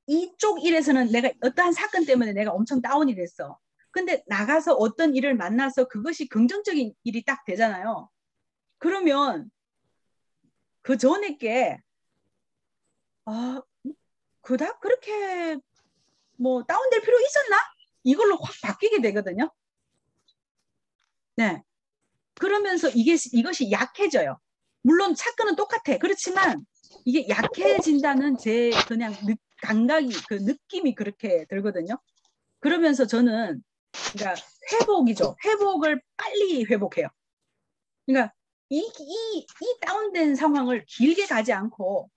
이쪽 일에서는 내가 어떠한 사건 때문에 내가 엄청 다운이 됐어. 근데 나가서 어떤 일을 만나서 그것이 긍정적인 일이 딱 되잖아요. 그러면 그 전에 게 아, 그다 그렇게 뭐 다운될 필요 있었나? 이걸로 확 바뀌게 되거든요. 네. 그러면서 이게 이것이 약해져요. 물론 사건은 똑같아. 그렇지만 이게 약해진다는 제 그냥 감각이 그 느낌이 그렇게 들거든요. 그러면서 저는 그러니까 회복이죠. 회복을 빨리 회복해요. 그러니까 이, 이, 이 다운된 상황을 길게 가지 않고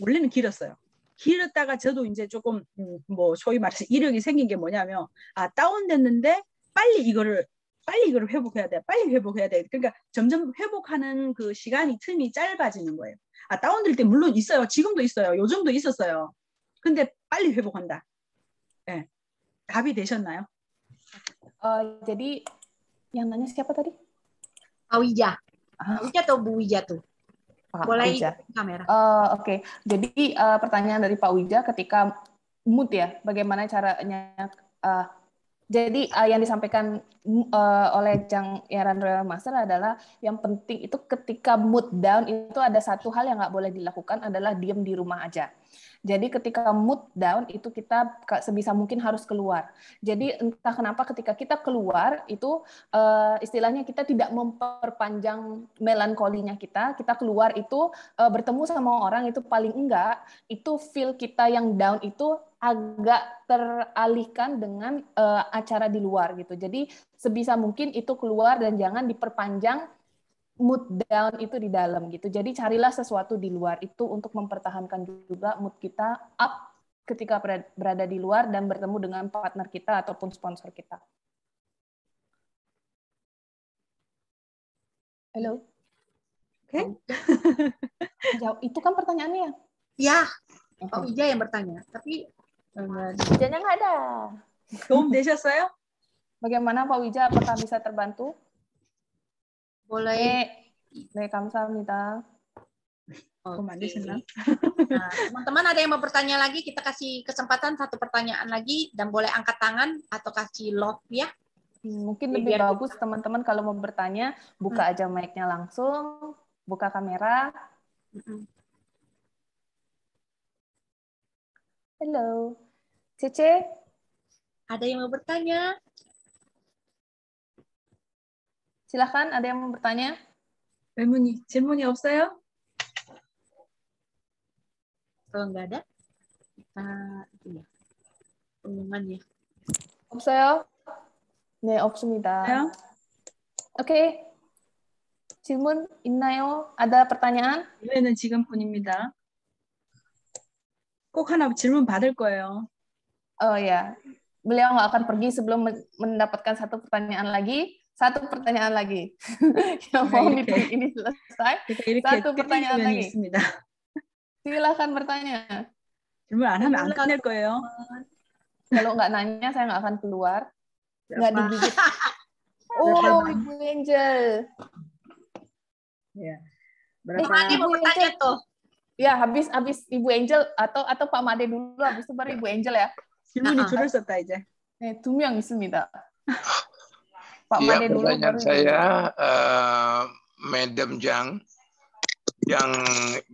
원래는 길었어요. 길었다가 저도 이제 조금 음, 뭐 소위 말해서 이력이 생긴 게 뭐냐면 아 다운됐는데 빨리 이거를 빨리 이거를 회복해야 돼. 빨리 회복해야 돼. 그러니까 점점 회복하는 그 시간이 틈이 짧아지는 거예요. 아, 다운될 때 물론 있어요. 지금도 있어요. 요즘도 있었어요. 근데 빨리 회복한다. 예. 네. 답이 되셨나요? 어, jadi yang nanya siapa tadi? Awija. Awija atau Bu Wija tuh? Mulai kamera. Uh, Oke, okay. jadi uh, pertanyaan dari Pak Wija ketika mood ya, bagaimana caranya uh, jadi uh, yang disampaikan uh, oleh Jang Yaran Royal Master adalah yang penting itu ketika mood down itu ada satu hal yang nggak boleh dilakukan adalah diem di rumah aja. Jadi ketika mood down itu kita sebisa mungkin harus keluar. Jadi entah kenapa ketika kita keluar itu uh, istilahnya kita tidak memperpanjang melankolinya kita, kita keluar itu uh, bertemu sama orang itu paling enggak itu feel kita yang down itu agak teralihkan dengan uh, acara di luar gitu. Jadi sebisa mungkin itu keluar dan jangan diperpanjang mood down itu di dalam gitu. Jadi carilah sesuatu di luar itu untuk mempertahankan juga mood kita up ketika berada di luar dan bertemu dengan partner kita ataupun sponsor kita. Halo. Oke. Okay. Jauh. Itu kan pertanyaannya. Ya. Pak ya. oh, Ija yang bertanya. Tapi eh, Ijanya nggak ada. desa saya. Bagaimana Pak Wija? Apakah bisa terbantu? Boleh. Boleh kamsahamnida. Okay. senang. teman-teman ada yang mau bertanya lagi, kita kasih kesempatan satu pertanyaan lagi dan boleh angkat tangan atau kasih love ya. Hmm, mungkin lebih Biar bagus teman-teman kalau mau bertanya buka hmm. aja mic-nya langsung, buka kamera. Halo, Cece, ada yang mau bertanya? Silahkan, ada yang mau bertanya? 질문이, 질문이 없어요? Kalau nggak ada, kita itu ya, pengumuman ya. 없어요? 네, 없습니다. 네. 오케이. 질문 있나요? ada pertanyaan? 이외는 지금 뿐입니다. 꼭 하나 질문 받을 거예요. Oh ya, beliau nggak akan pergi sebelum mendapatkan satu pertanyaan lagi satu pertanyaan lagi yang mau meeting ini selesai satu pertanyaan lagi silakan bertanya ya. Kalau nggak nanya, saya nggak akan keluar. Nggak digigit. oh, Ibu Angel. Ya. Eh, Berapa? Ibu mau bertanya tuh. Ya, habis habis Ibu Angel atau atau Pak Made dulu, habis itu baru Ibu Angel ya. 질문이 nah, dicurus aja. Eh, 네, 두명 있습니다. Pak ya, Made dulu. Pertanyaan saya, uh, Madam Jang, yang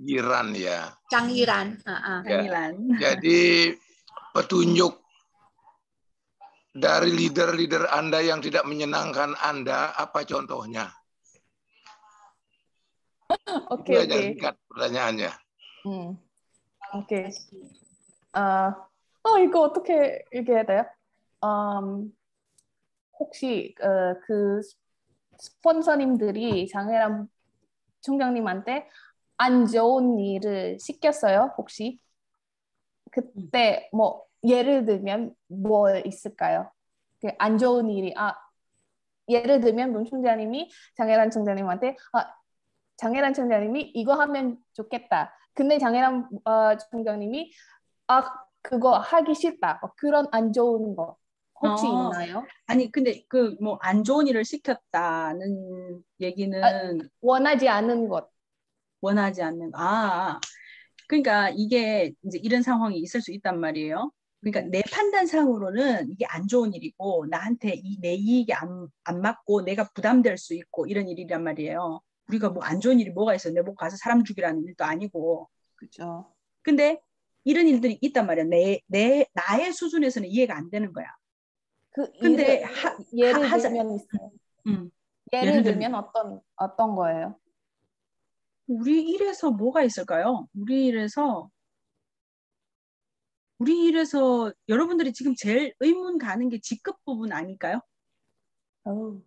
Iran ya. Cang Iran. uh huh Ya. Iran. Jadi petunjuk dari leader-leader Anda yang tidak menyenangkan Anda, apa contohnya? Oke, okay, oke. Okay. pertanyaannya. 음, hmm, eh, Oh 아, 어, 이거 어떻게 얘기해야 돼요? 음, 혹시 어, 그 스폰서님들이 장혜람 총장님한테 안 좋은 일을 시켰어요 혹시 그때 뭐 예를 들면 뭐 있을까요? 그안 좋은 일이 아 예를 들면 문 총장님이 장혜란 총장님한테 아 장혜란 총장님이 이거 하면 좋겠다. 근데 장혜란 어, 총장님이 아 그거 하기 싫다. 어, 그런 안 좋은 거 혹시 어. 있나요? 아니 근데 그 뭐 안 좋은 일을 시켰다는 얘기는 아, 원하지 않은 것. 원하지 않는 아, 아 그러니까 이게 이제 이런 상황이 있을 수 있단 말이에요. 그러니까 내 판단상으로는 이게 안 좋은 일이고 나한테 이 내 이익이 안, 안 맞고 내가 부담될 수 있고 이런 일이란 말이에요. 우리가 뭐 안 좋은 일이 뭐가 있어? 내목 가서 사람 죽이라는 일도 아니고. 그죠. 근데 이런 일들이 있단 말이야. 내, 내, 나의 수준에서는 이해가 안 되는 거야. 그 근데 예 하, 예를 하자. 들면 있어요. 음. 예를, 예를 들면, 들면 어떤 어떤 거예요? 우리 일에서 뭐가 있을까요? 우리 일에서 우리 일에서 여러분들이 지금 제일 의문 가는 게 직급 부분 아닐까요? 오.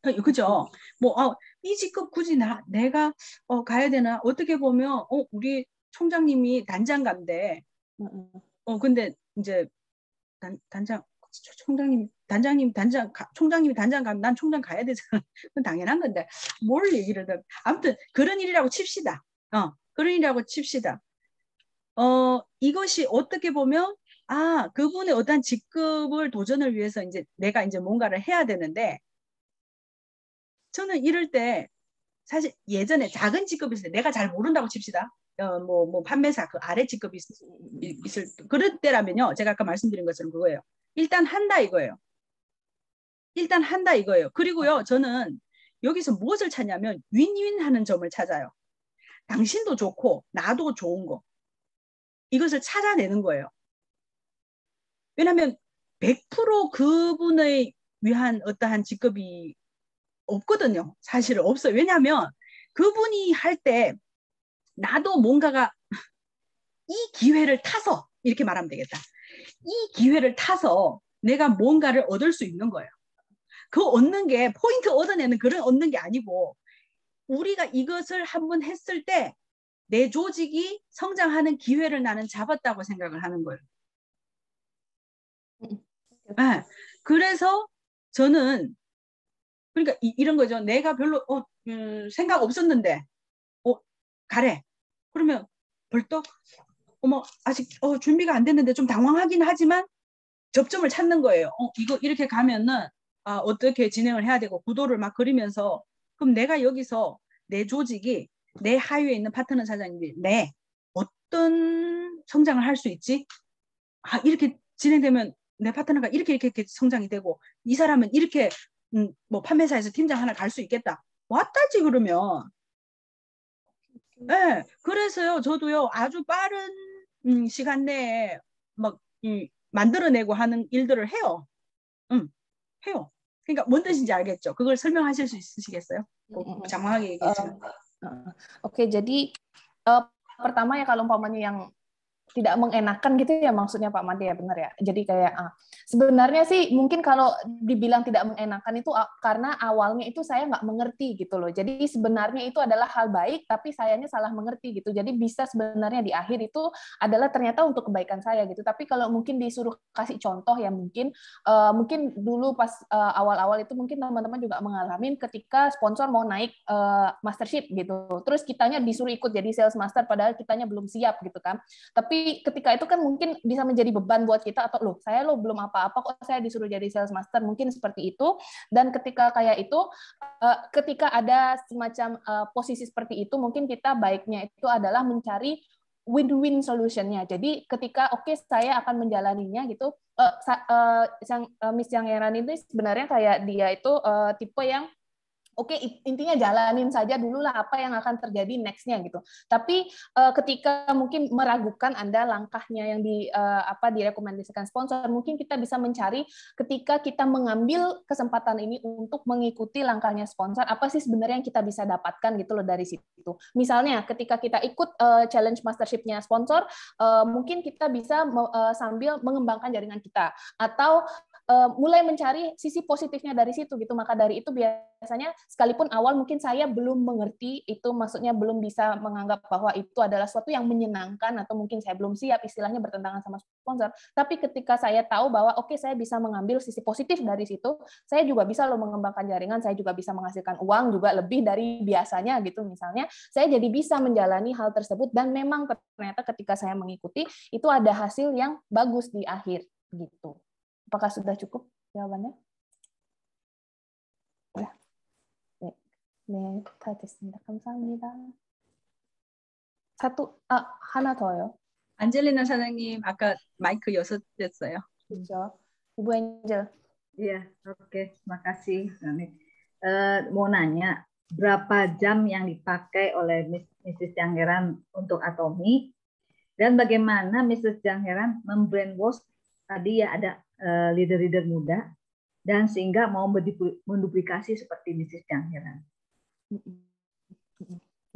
그, 그죠? 뭐, 아, 이 직급 굳이 나, 내가 어, 가야 되나? 어떻게 보면, 어, 우리 총장님이 단장간데, 어, 근데 이제 단, 단장, 총장님 단장님 단장 가, 총장님이 단장 가면 난 총장 가야 되잖아. 그건 당연한 건데 뭘 얘기를 해. 아무튼 그런 일이라고 칩시다. 어 그런 일이라고 칩시다. 어 이것이 어떻게 보면 아 그분의 어떠한 직급을 도전을 위해서 이제 내가 이제 뭔가를 해야 되는데 저는 이럴 때 사실 예전에 작은 직급이 있을 때 내가 잘 모른다고 칩시다. 어, 뭐, 뭐, 판매사 그 아래 직급이 있을, 있을, 그럴 때라면요. 제가 아까 말씀드린 것처럼 그거예요. 일단 한다 이거예요. 일단 한다 이거예요. 그리고요, 저는 여기서 무엇을 찾냐면 윈윈하는 점을 찾아요. 당신도 좋고 나도 좋은 거. 이것을 찾아내는 거예요. 왜냐하면 100% 그분의 위한 어떠한 직급이 없거든요. 사실 없어요. 왜냐하면 그분이 할 때 나도 뭔가가 이 기회를 타서 이렇게 말하면 되겠다. 이 기회를 타서 내가 뭔가를 얻을 수 있는 거예요. 그 얻는 게 포인트 얻어내는 그런 얻는 게 아니고 우리가 이것을 한번 했을 때 내 조직이 성장하는 기회를 나는 잡았다고 생각을 하는 거예요. 네. 그래서 저는 그러니까 이, 런 거죠. 내가 별로 어, 음, 생각 없었는데 어, 가래. 그러면 벌떡 어머 아직 어, 준비가 안 됐는데 좀 당황하긴 하지만 접점을 찾는 거예요. 어, 이거 이렇게 가면은 아, 어떻게 진행을 해야 되고 구도를 막 그리면서 그럼 내가 여기서 내 조직이 내 하위에 있는 파트너 사장님이 내 네, 어떤 성장을 할 수 있지? 아 이렇게 진행되면 내 파트너가 이렇게 이렇게 이렇게 성장이 되고 이 사람은 이렇게 음, 뭐 판매사에서 팀장 하나 갈 수 있겠다. 왔다지 그러면 네, 그래서요, 저도요, 아주 빠른 음, 시간 내에 막 음, 만들어내고 하는 일들을 해요. 음, 해요. 그러니까 뭔 뜻인지 알겠죠? 그걸 설명하실 수 있으시겠어요? 뭐, 뭐, 장황하게 얘기했지만. Uh, o 어, e 어, okay, 어. jadi uh, pertama ya kalau umpamanya yang tidak mengenakan gitu ya maksudnya Pak Madi ya benar ya. Jadi kayak uh, sebenarnya sih mungkin kalau dibilang tidak mengenakan itu uh, karena awalnya itu saya nggak mengerti gitu loh. Jadi sebenarnya itu adalah hal baik tapi sayanya salah mengerti gitu. Jadi bisa sebenarnya di akhir itu adalah ternyata untuk kebaikan saya gitu. Tapi kalau mungkin disuruh kasih contoh ya mungkin uh, mungkin dulu pas awal eh, awal-awal itu mungkin teman-teman juga mengalami ketika sponsor mau naik uh, mastership gitu. Terus kitanya disuruh ikut jadi sales master padahal kitanya belum siap gitu kan. Tapi tapi ketika itu kan mungkin bisa menjadi beban buat kita atau loh saya lo belum apa-apa kok saya disuruh jadi sales master mungkin seperti itu dan ketika kayak itu eh, ketika ada semacam eh, posisi seperti itu mungkin kita baiknya itu adalah mencari win-win solutionnya. Jadi ketika oke okay, saya akan menjalaninya gitu, uh, yang uh, Miss Yang Eran ini sebenarnya kayak dia itu tipe yang Oke, okay, intinya jalanin saja dulu lah apa yang akan terjadi nextnya gitu. Tapi uh, ketika mungkin meragukan anda langkahnya yang di uh, apa direkomendasikan sponsor, mungkin kita bisa mencari ketika kita mengambil kesempatan ini untuk mengikuti langkahnya sponsor, apa sih sebenarnya yang kita bisa dapatkan gitu loh dari situ. Misalnya ketika kita ikut uh, challenge mastershipnya sponsor, uh, mungkin kita bisa uh, sambil mengembangkan jaringan kita atau Eh, mulai mencari sisi positifnya dari situ gitu. Maka dari itu biasanya sekalipun awal mungkin saya belum mengerti itu maksudnya belum bisa menganggap bahwa itu adalah suatu yang menyenangkan atau mungkin saya belum siap istilahnya bertentangan sama sponsor. Tapi ketika saya tahu bahwa oke okay, saya bisa mengambil sisi positif dari situ, saya juga bisa lo mengembangkan jaringan, saya juga bisa menghasilkan uang juga lebih dari biasanya gitu misalnya. Saya jadi bisa menjalani hal tersebut dan memang ternyata ketika saya mengikuti itu ada hasil yang bagus di akhir gitu. Apakah sudah cukup jawabannya? Ya. Nih, 네, 다 됐습니다. 감사합니다. 사또, 아, 하나 더요. 안젤리나 사장님, 아까 마이크 여섯 됐어요. 그렇죠. 이부 엔젤. Iya, oke, okay. makasih. Uh, mau nanya, berapa jam yang dipakai oleh Mrs. Jangheran untuk Atomi dan bagaimana Mrs. Jangheran membrainwash tadi ya ada Eh, leader-leader muda dan sehingga mau menduplikasi seperti Mrs. 장혜란.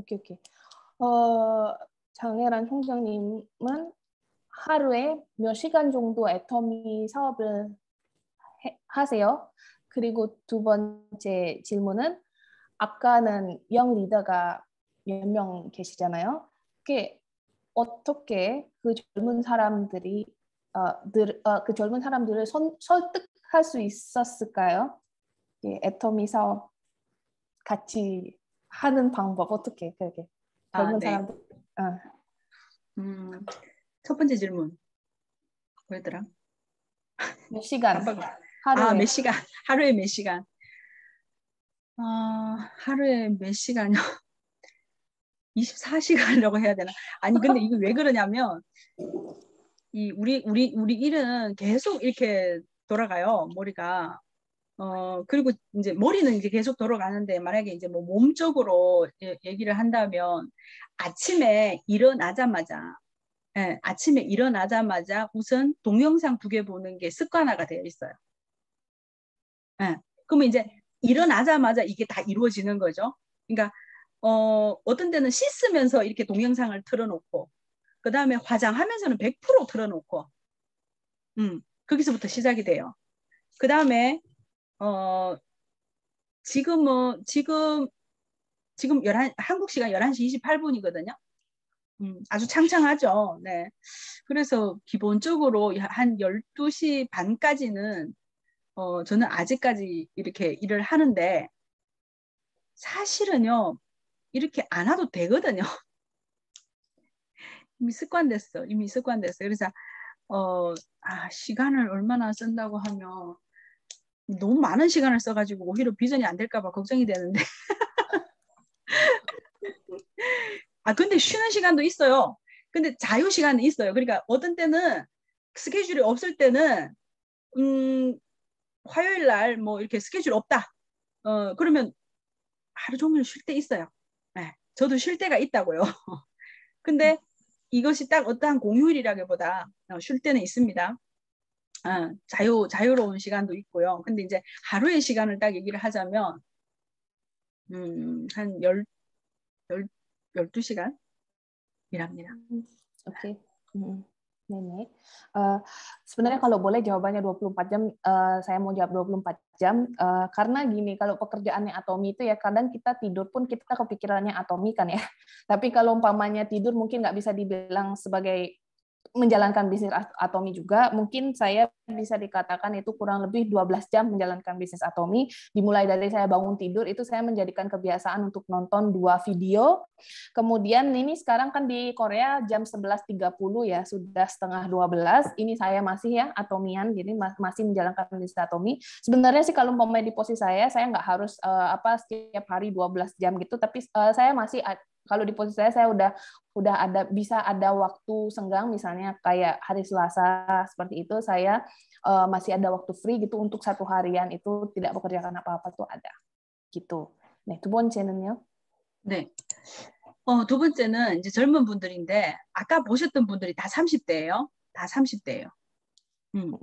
오케이 오케이. 어 장혜란 총장님은 하루에 몇 시간 정도 애터미 사업을 하세요? 그리고 두 번째 질문은 아까는 영 리더가 몇 명 계시잖아요. 그게 어떻게 그 젊은 사람들이 어, 어, 그 젊은 사람들을 선, 설득할 수 있었을까요? 예, 애터미 사 같이 하는 방법 어떻게 그게 아, 젊은 아, 네. 사람들. 어. 음, 첫 번째 질문 뭐였더라? 몇 시간? 하루에 아, 몇 시간? 하루에 몇 시간? 아, 하루에 몇 시간요? 24시간이라고 해야 되나? 아니 근데 이거 왜 그러냐면 이 우리 우리 우리 일은 계속 이렇게 돌아가요 머리가 어 그리고 이제 머리는 이제 계속 돌아가는데 만약에 이제 뭐 몸적으로 예, 얘기를 한다면 아침에 일어나자마자 예, 아침에 일어나자마자 우선 동영상 두 개 보는 게 습관화가 되어 있어요. 예, 그러면 이제 일어나자마자 이게 다 이루어지는 거죠. 그러니까 어, 어떤 때는 씻으면서 이렇게 동영상을 틀어놓고 그 다음에 화장하면서는 100% 틀어놓고, 음, 거기서부터 시작이 돼요. 그 다음에, 어, 지금은, 지금, 지금 11, 한국 시간 11시 28분이거든요. 음, 아주 창창하죠. 네. 그래서 기본적으로 한 12시 반까지는, 어, 저는 아직까지 이렇게 일을 하는데, 사실은요, 이렇게 안 와도 되거든요. 이미 습관됐어. 이미 습관됐어. 그래서 어, 아, 시간을 얼마나 쓴다고 하면 너무 많은 시간을 써가지고 오히려 비전이 안 될까봐 걱정이 되는데. 아, 근데 쉬는 시간도 있어요. 근데 자유 시간은 있어요. 그러니까 어떤 때는 스케줄이 없을 때는, 음, 화요일 날 뭐 이렇게 스케줄 없다. 어, 그러면 하루 종일 쉴 때 있어요. 네, 저도 쉴 때가 있다고요. 근데 이것이 딱 어떠한 공휴일이라기보다 어, 쉴 때는 있습니다. 어, 자유 자유로운 시간도 있고요. 근데 이제 하루의 시간을 딱 얘기를 하자면 음, 한 열, 열, 시간이랍니다. 음, 오케이. 음. Nenek. Uh, eh, sebenarnya kalau boleh jawabannya 24 jam, uh, saya mau jawab 24 jam. Uh, karena gini, kalau pekerjaannya atomi itu ya kadang kita tidur pun kita kepikirannya atomi kan ya. Tapi kalau umpamanya tidur mungkin nggak bisa dibilang sebagai menjalankan bisnis Atomi juga, mungkin saya bisa dikatakan itu kurang lebih 12 jam menjalankan bisnis Atomi. Dimulai dari saya bangun tidur, itu saya menjadikan kebiasaan untuk nonton dua video. Kemudian ini sekarang kan di Korea jam 11.30 ya, sudah setengah 12. Ini saya masih ya Atomian, jadi masih menjalankan bisnis Atomi. Sebenarnya sih kalau umpamanya di posisi saya, saya nggak harus uh, apa setiap hari 12 jam gitu, tapi uh, saya masih kalau di posisi saya saya udah udah ada bisa ada waktu senggang misalnya kayak hari Selasa seperti itu saya uh, masih ada waktu free gitu untuk satu harian itu tidak bekerja karena apa-apa tuh ada gitu. Nah itu pun channelnya. 네. 어, 두 번째는 이제 젊은 분들인데 아까 보셨던 분들이 다 30대예요. 다 30대예요. 음.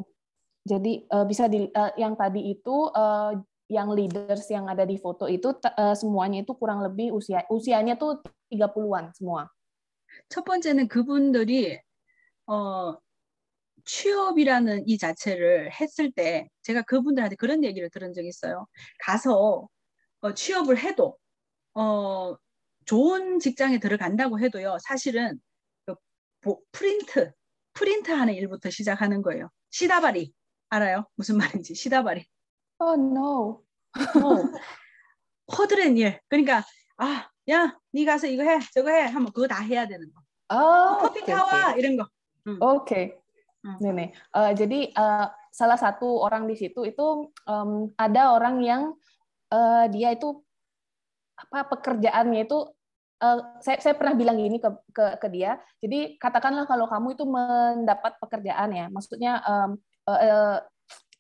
Jadi uh, bisa di uh, eh, yang tadi itu uh, yang leaders yang ada di foto itu uh, semuanya itu kurang lebih usia usianya tuh 30-an semua. 첫 번째는 그분들이 어 취업이라는 이 자체를 했을 때 제가 그분들한테 그런 얘기를 들은 적이 있어요. 가서 어, 취업을 해도 어 좋은 직장에 들어간다고 해도요. 사실은 그 보, 프린트 프린트 하는 일부터 시작하는 거예요. 시다바리 알아요? 무슨 말인지 시다바리. Oh no. 어, 허드렛 일. 그러니까 아, 야, 네 가서 이거 해, 저거 해 한번 그거 다 해야 되는 거. 아, 커피 타와 이런 거. 응. 오케이. 네, 네. 어, jadi uh, salah satu orang di situ itu um, ada orang yang uh, dia itu apa pekerjaannya itu uh, saya saya pernah bilang gini ke, ke ke dia. Jadi katakanlah kalau kamu itu mendapat pekerjaan ya, maksudnya um, uh, uh,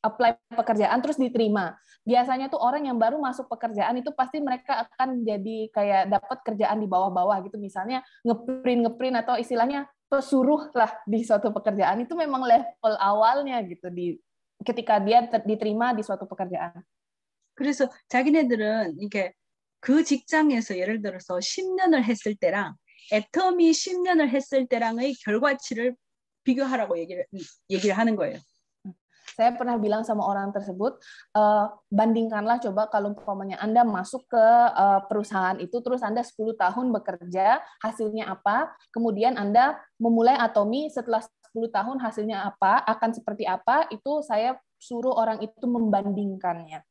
apply pekerjaan terus diterima. Biasanya tuh orang yang baru masuk pekerjaan itu pasti mereka akan jadi kayak dapat kerjaan di bawah-bawah gitu misalnya ngeprint ngeprint atau istilahnya pesuruh lah di suatu pekerjaan itu memang level awalnya gitu di ketika dia diterima di suatu pekerjaan. 그래서 자기네들은 이게 그 직장에서 예를 들어서 10년을 했을 때랑 애터미 10년을 했을 때랑의 결과치를 비교하라고 얘기를 얘기를 하는 거예요. Saya pernah bilang sama orang tersebut, uh, bandingkanlah coba kalau umpamanya Anda masuk ke uh, perusahaan itu, terus Anda 10 tahun bekerja, hasilnya apa, kemudian Anda memulai Atomi setelah 10 tahun hasilnya apa, akan seperti apa, itu saya suruh orang itu membandingkannya.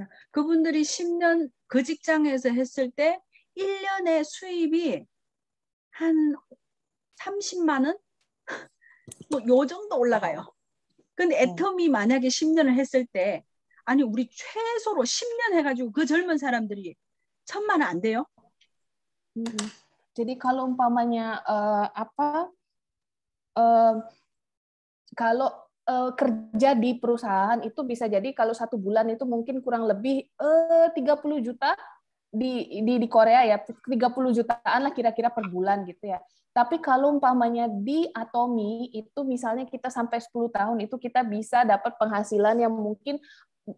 Nah, 그분들이 10년 그 직장에서 했을 때 1년의 수입이 한 30만 원? 뭐요 정도 올라가요. 근데 애터미 어. 만약에 10년을 했을 때 아니 우리 최소로 10년 해가지고 그 젊은 사람들이 천만 안 돼요? 음. Jadi kalau umpamanya uh, apa uh, kalau uh, kerja di perusahaan itu bisa jadi kalau satu bulan itu mungkin kurang lebih uh, 30 juta di di di Korea ya 30 jutaan lah kira-kira per bulan gitu ya. Tapi kalau umpamanya di atomi itu misalnya kita sampai 10 tahun itu kita bisa dapat penghasilan yang mungkin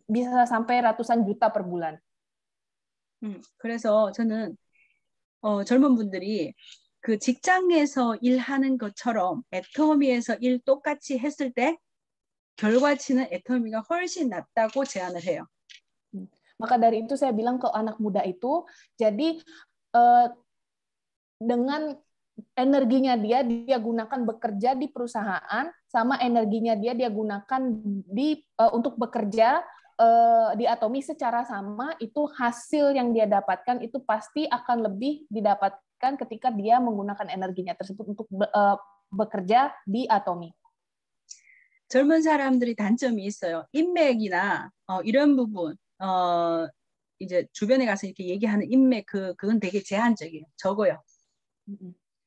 bisa sampai ratusan juta per bulan. Hmm, 그래서 저는 어, 젊은 분들이 그 직장에서 일하는 것처럼 애터미에서 일 똑같이 했을 때 결과치는 애터미가 훨씬 낫다고 제안을 해요. Maka dari itu saya bilang ke anak muda itu, jadi uh, dengan energinya dia dia gunakan bekerja di perusahaan sama energinya dia dia gunakan di uh, untuk bekerja uh, di Atomi secara sama itu hasil yang dia dapatkan itu pasti akan lebih didapatkan ketika dia menggunakan energinya tersebut untuk be, uh, bekerja di Atomi. 젊은 사람들이 단점이 있어요. 인맥이나 어, 이런 부분 어, 이제 주변에 가서 이렇게 얘기하는 인맥 그 그건 되게 제한적이에요. 적어요.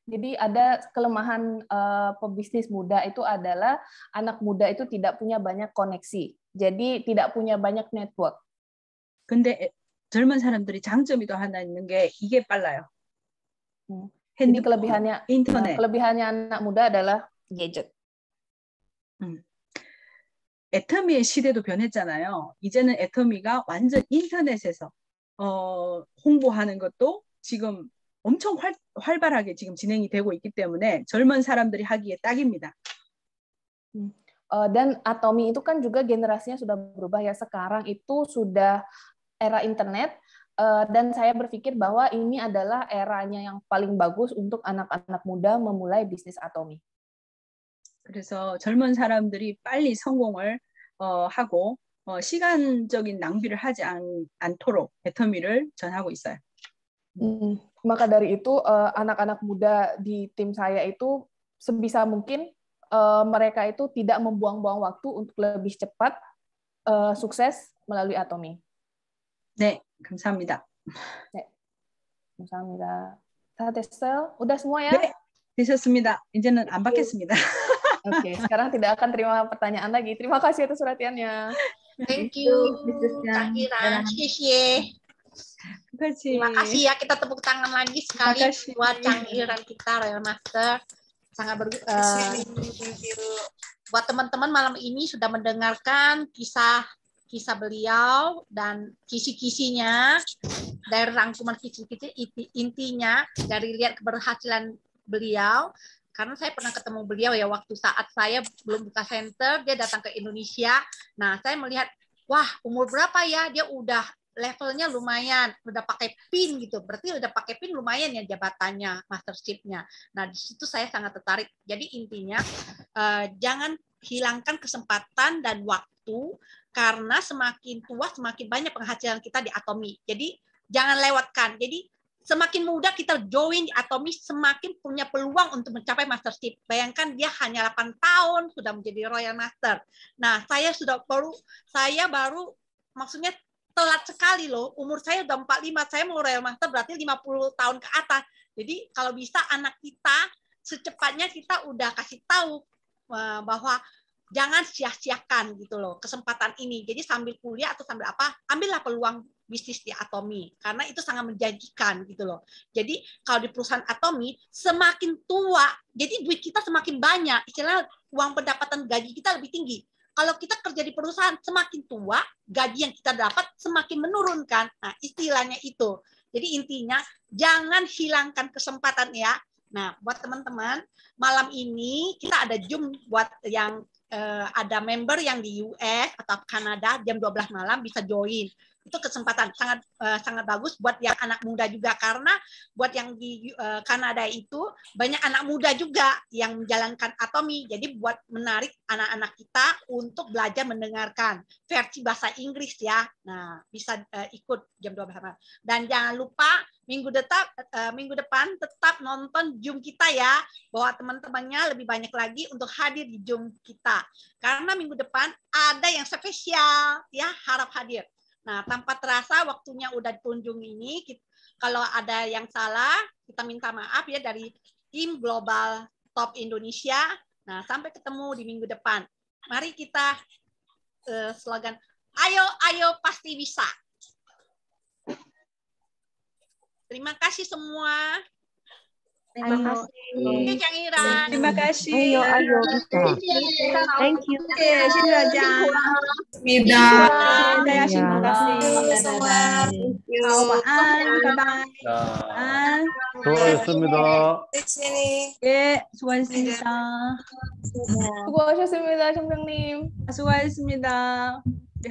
Jadi ada kelemahan uh, pebisnis muda itu adalah anak muda itu tidak punya banyak koneksi. Jadi tidak punya banyak network. 근데 젊은 사람들이 장점이 또 하나 있는 게 이게 빨라요. 핸드 k e l e b 인터넷. k e l e a n a k muda adalah gadget. 애터미의 시대도 변했잖아요. 이제는 애터미가 완전 인터넷에서 어, 홍보하는 것도 지금 엄청 활, 활발하게 지금 진행이 되고 있기 때문에 젊은 사람들이 하기에 딱입니다. 음. Uh, dan Atomi itu kan juga generasinya sudah berubah ya sekarang itu sudah era internet uh, dan saya berpikir bahwa ini adalah eranya yang paling bagus untuk anak-anak muda memulai bisnis Atomi. 그래서 젊은 사람들이 빨리 성공을 어, 하고 어, 시간적인 낭비를 하지 않, 않도록 애터미를 전하고 있어요. 음. maka dari itu eh, anak-anak muda di tim saya itu sebisa mungkin eh, mereka itu tidak membuang-buang waktu untuk lebih cepat eh, sukses melalui Atomi. Ne, 감사합니다. Ne, 감사합니다. 다 됐어요? Udah semua ya? 네, 되셨습니다. 이제는 안 받겠습니다. Oke, okay, sekarang tidak akan terima pertanyaan lagi. Terima kasih atas perhatiannya. Thank you, Terima kasih kasih. Terima kasih ya kita tepuk tangan lagi sekali buat canggiran kita Royal Master sangat ber, uh, eh, buat teman-teman malam ini sudah mendengarkan kisah kisah beliau dan kisi-kisinya dari rangkuman kisi-kisi intinya dari lihat keberhasilan beliau karena saya pernah ketemu beliau ya waktu saat saya belum buka center dia datang ke Indonesia nah saya melihat wah umur berapa ya dia udah levelnya lumayan, udah pakai pin gitu. Berarti udah pakai pin lumayan ya jabatannya, mastershipnya. Nah, di situ saya sangat tertarik. Jadi intinya eh, jangan hilangkan kesempatan dan waktu karena semakin tua semakin banyak penghasilan kita di Atomi. Jadi jangan lewatkan. Jadi semakin muda kita join di Atomi, semakin punya peluang untuk mencapai mastership. Bayangkan dia hanya 8 tahun sudah menjadi Royal Master. Nah, saya sudah perlu, saya baru maksudnya telat sekali loh. Umur saya udah 45, saya mau royal master berarti 50 tahun ke atas. Jadi kalau bisa anak kita secepatnya kita udah kasih tahu eh, bahwa jangan sia-siakan gitu loh kesempatan ini. Jadi sambil kuliah atau sambil apa, ambillah peluang bisnis di Atomi karena itu sangat menjanjikan gitu loh. Jadi kalau di perusahaan Atomi semakin tua, jadi duit kita semakin banyak, istilah uang pendapatan gaji kita lebih tinggi kalau kita kerja di perusahaan semakin tua, gaji yang kita dapat semakin menurunkan, Nah, istilahnya itu. Jadi intinya jangan hilangkan kesempatan ya. Nah, buat teman-teman, malam ini kita ada Zoom buat yang eh, ada member yang di US atau Kanada jam 12 malam bisa join itu kesempatan sangat uh, sangat bagus buat yang anak muda juga karena buat yang di uh, Kanada itu banyak anak muda juga yang menjalankan atomi jadi buat menarik anak-anak kita untuk belajar mendengarkan versi bahasa Inggris ya nah bisa uh, ikut jam dua malam dan jangan lupa minggu depan uh, minggu depan tetap nonton Zoom kita ya bahwa teman-temannya lebih banyak lagi untuk hadir di Zoom kita karena minggu depan ada yang spesial ya harap hadir Nah, tanpa terasa waktunya udah kunjung ini, kita, kalau ada yang salah, kita minta maaf ya dari tim global top Indonesia. Nah, sampai ketemu di minggu depan. Mari kita uh, slogan, ayo, ayo, pasti bisa. Terima kasih semua. Terima ayo. kasih. Terima kasih. Terima kasih. Ayo, ayo. kasih. Thank you. Oke, kasih. Terima kasih. Terima kasih. Ya, terima kasih. Thank you. Bye-bye. Bye. 수고하셨습니다. 예, 수고하셨습니다. 수고하셨습니다, 선생님. 수고하셨습니다.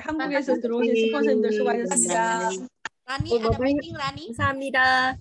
한국에서 들어오신 스포츠님들 수고하셨습니다. 라니, ada meeting, Rani. 감사합니다.